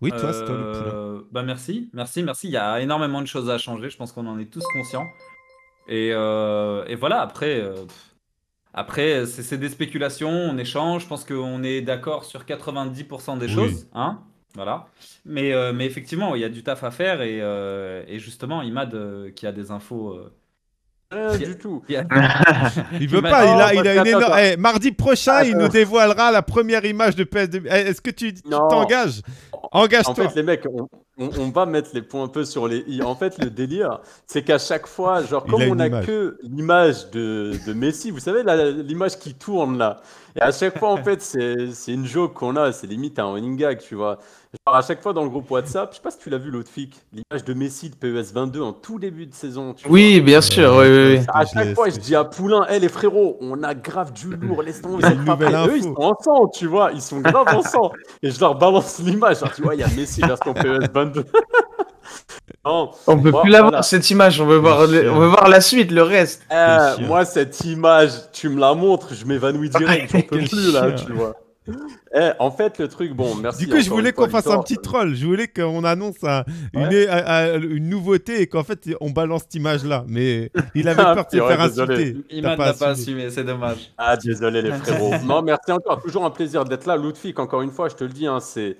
Oui, toi, c'est toi le euh, poulain. Bah, merci, merci, merci. Il y a énormément de choses à changer. Je pense qu'on en est tous conscients. Et, voilà, après. Après, c'est des spéculations, on échange. Je pense qu'on est d'accord sur 90% des choses. Hein voilà. Mais, effectivement, il y a du taf à faire. Et, justement, Imad, qui a des infos Rien du tout. il veut pas, il a, il a oh, une bah, énorme. Eh, mardi prochain, il nous dévoilera la première image de PS2. Eh, est-ce que tu t'engages Engage-toi. En fait, les mecs, on, va mettre les points un peu sur les En fait, le délire, c'est qu'à chaque fois, genre, comme on n'a que l'image de, de, Messi, vous savez, l'image qui tourne là. Et à chaque fois, en fait, c'est une joke qu'on a, c'est limite un running gag, tu vois. Genre à chaque fois dans le groupe WhatsApp, je sais pas si tu l'as vu l'autre fic, l'image de Messi de PES 22 en tout début de saison. oui, bien sûr, À chaque fois, je dis à Poulain, hé eh, les frérots, on a grave du lourd, laisse tomber, vous pas ils sont ensemble, tu vois, ils sont grave ensemble. Et je leur balance l'image, genre, tu vois, il y a Messi ton PES 22. Non. On peut plus la cette image, on veut, voir on veut voir la suite, le reste. Eh, moi, cette image, tu me la montres, je m'évanouis direct, j'en peux plus là, tu vois. Eh, en fait, le truc, bon, merci. Du coup, je voulais qu'on fasse un petit troll. Je voulais qu'on annonce une, nouveauté et qu'en fait, on balance cette image-là. Mais il avait peur de se faire insulter. ne n'a pas assumé, c'est dommage. Ah, désolé, les frérots. non, merci encore. Toujours un plaisir d'être là. Ludwig, encore une fois, je te le dis, hein, c'est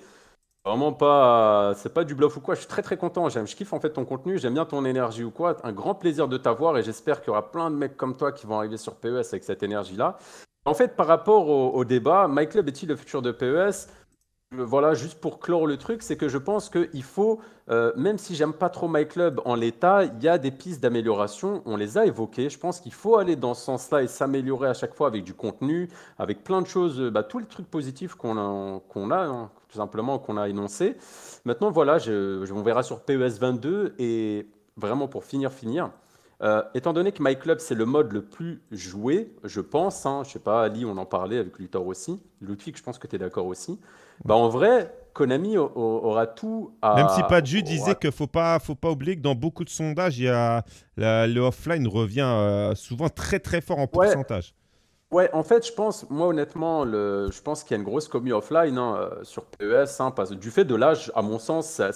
vraiment pas. C'est pas du bluff ou quoi. Je suis très, très content. J'aime, je kiffe en fait ton contenu. J'aime bien ton énergie ou quoi. Un grand plaisir de t'avoir et j'espère qu'il y aura plein de mecs comme toi qui vont arriver sur PES avec cette énergie-là. En fait, par rapport au, débat, MyClub est-il le futur de PES euh, voilà, juste pour clore le truc, c'est que je pense qu'il faut, euh, même si j'aime pas trop MyClub en l'état, il y a des pistes d'amélioration, on les a évoquées. Je pense qu'il faut aller dans ce sens-là et s'améliorer à chaque fois avec du contenu, avec plein de choses, euh, bah, tous les trucs positifs qu'on a, hein, tout simplement, qu'on a énoncés. Maintenant, voilà, je, on verra sur PES 22 et vraiment pour finir, finir. Euh, étant donné que My Club, c'est le mode le plus joué, je pense, hein, je sais pas, Ali, on en parlait avec Luthor aussi, Ludwig, je pense que tu es d'accord aussi. Bah, en vrai, Konami aura tout à. Même si Padju disait qu'il ne faut pas, faut pas oublier que dans beaucoup de sondages, il y a le offline revient euh, souvent très très fort en pourcentage. Ouais. en fait, je pense, moi honnêtement, le, je pense qu'il y a une grosse commu offline hein, euh, sur PES, hein, parce, du fait de l'âge, à mon sens, ça,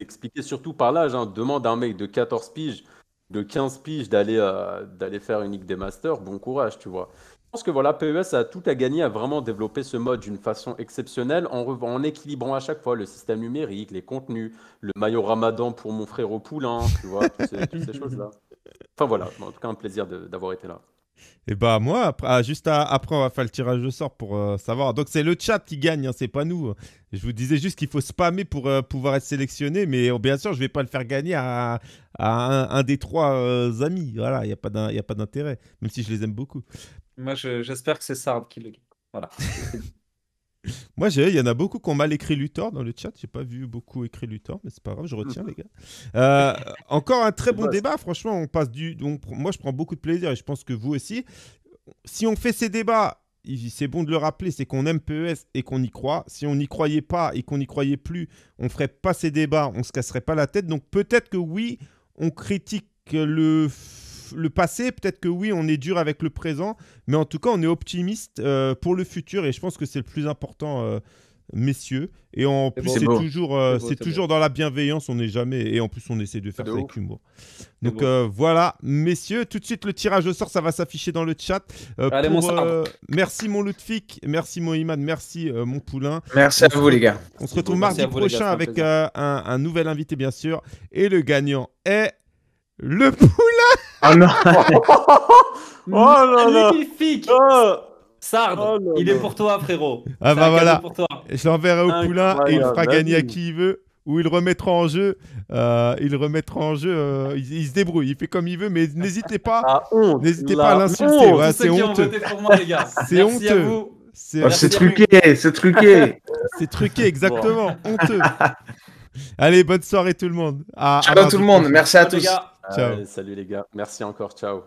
expliqué surtout par l'âge. Hein. demande à un mec de 14 piges de 15 piges d'aller euh, d'aller faire une Ligue des Masters, bon courage, tu vois. Je pense que voilà, PES a tout à gagner à vraiment développer ce mode d'une façon exceptionnelle en, en équilibrant à chaque fois le système numérique, les contenus, le maillot ramadan pour mon frère au poulain, tu vois, toutes ces, ces choses-là. Enfin voilà, en tout cas, un plaisir d'avoir été là. Et bah moi, ah, juste après on va faire le tirage de sort pour euh, savoir. Donc c'est le chat qui gagne, hein, c'est pas nous. Je vous disais juste qu'il faut spammer pour euh, pouvoir être sélectionné, mais oh, bien sûr je vais pas le faire gagner à, un, des trois euh, amis. Voilà, il n'y a pas d'intérêt, même si je les aime beaucoup. Moi j'espère que c'est Sard qui le gagne. Voilà. Moi, il y en a beaucoup qui ont mal écrit Luthor dans le chat. J'ai pas vu beaucoup écrit Luthor, mais c'est pas grave, je retiens, mm. les gars. Euh, encore un très bon débat. Franchement, on passe du. Donc, moi, je prends beaucoup de plaisir et je pense que vous aussi. Si on fait ces débats, c'est bon de le rappeler, c'est qu'on aime PES et qu'on y croit. Si on n'y croyait pas et qu'on n'y croyait plus, on ferait pas ces débats, on se casserait pas la tête. Donc, peut-être que oui, on critique le le passé, peut-être que oui, on est dur avec le présent, mais en tout cas, on est optimiste euh, pour le futur et je pense que c'est le plus important, euh, messieurs. Et en plus, c'est toujours, euh, c'est toujours dans la bienveillance, on n'est jamais. Et en plus, on essaie de faire ça avec humour. Donc voilà, messieurs, tout de suite, le tirage au sort, ça va s'afficher dans le chat. merci, mon Ludwig, merci, mon Iman. merci, mon Poulain. Merci à vous, les gars. On se retrouve mardi prochain avec un nouvel invité, bien sûr. Et le gagnant est. Le poulain Oh non oh Magnifique oh. Sard, oh il est pour toi, frérot. Ah bah voilà. Pour Je l'enverrai au poulain et il fera gagner à qui il veut. Ou il remettra en jeu. Euh, il remettra en jeu. Euh, il, se débrouille. Il fait comme il veut, mais n'hésitez pas. Ah, n'hésitez pas à l'insulter. c'est honteux. C'est truqué, c'est truqué. c'est truqué, exactement. Honteux. Allez, bonne soirée tout le monde. À, ciao tout le monde. Merci à tous. salut les gars. Merci encore. Ciao.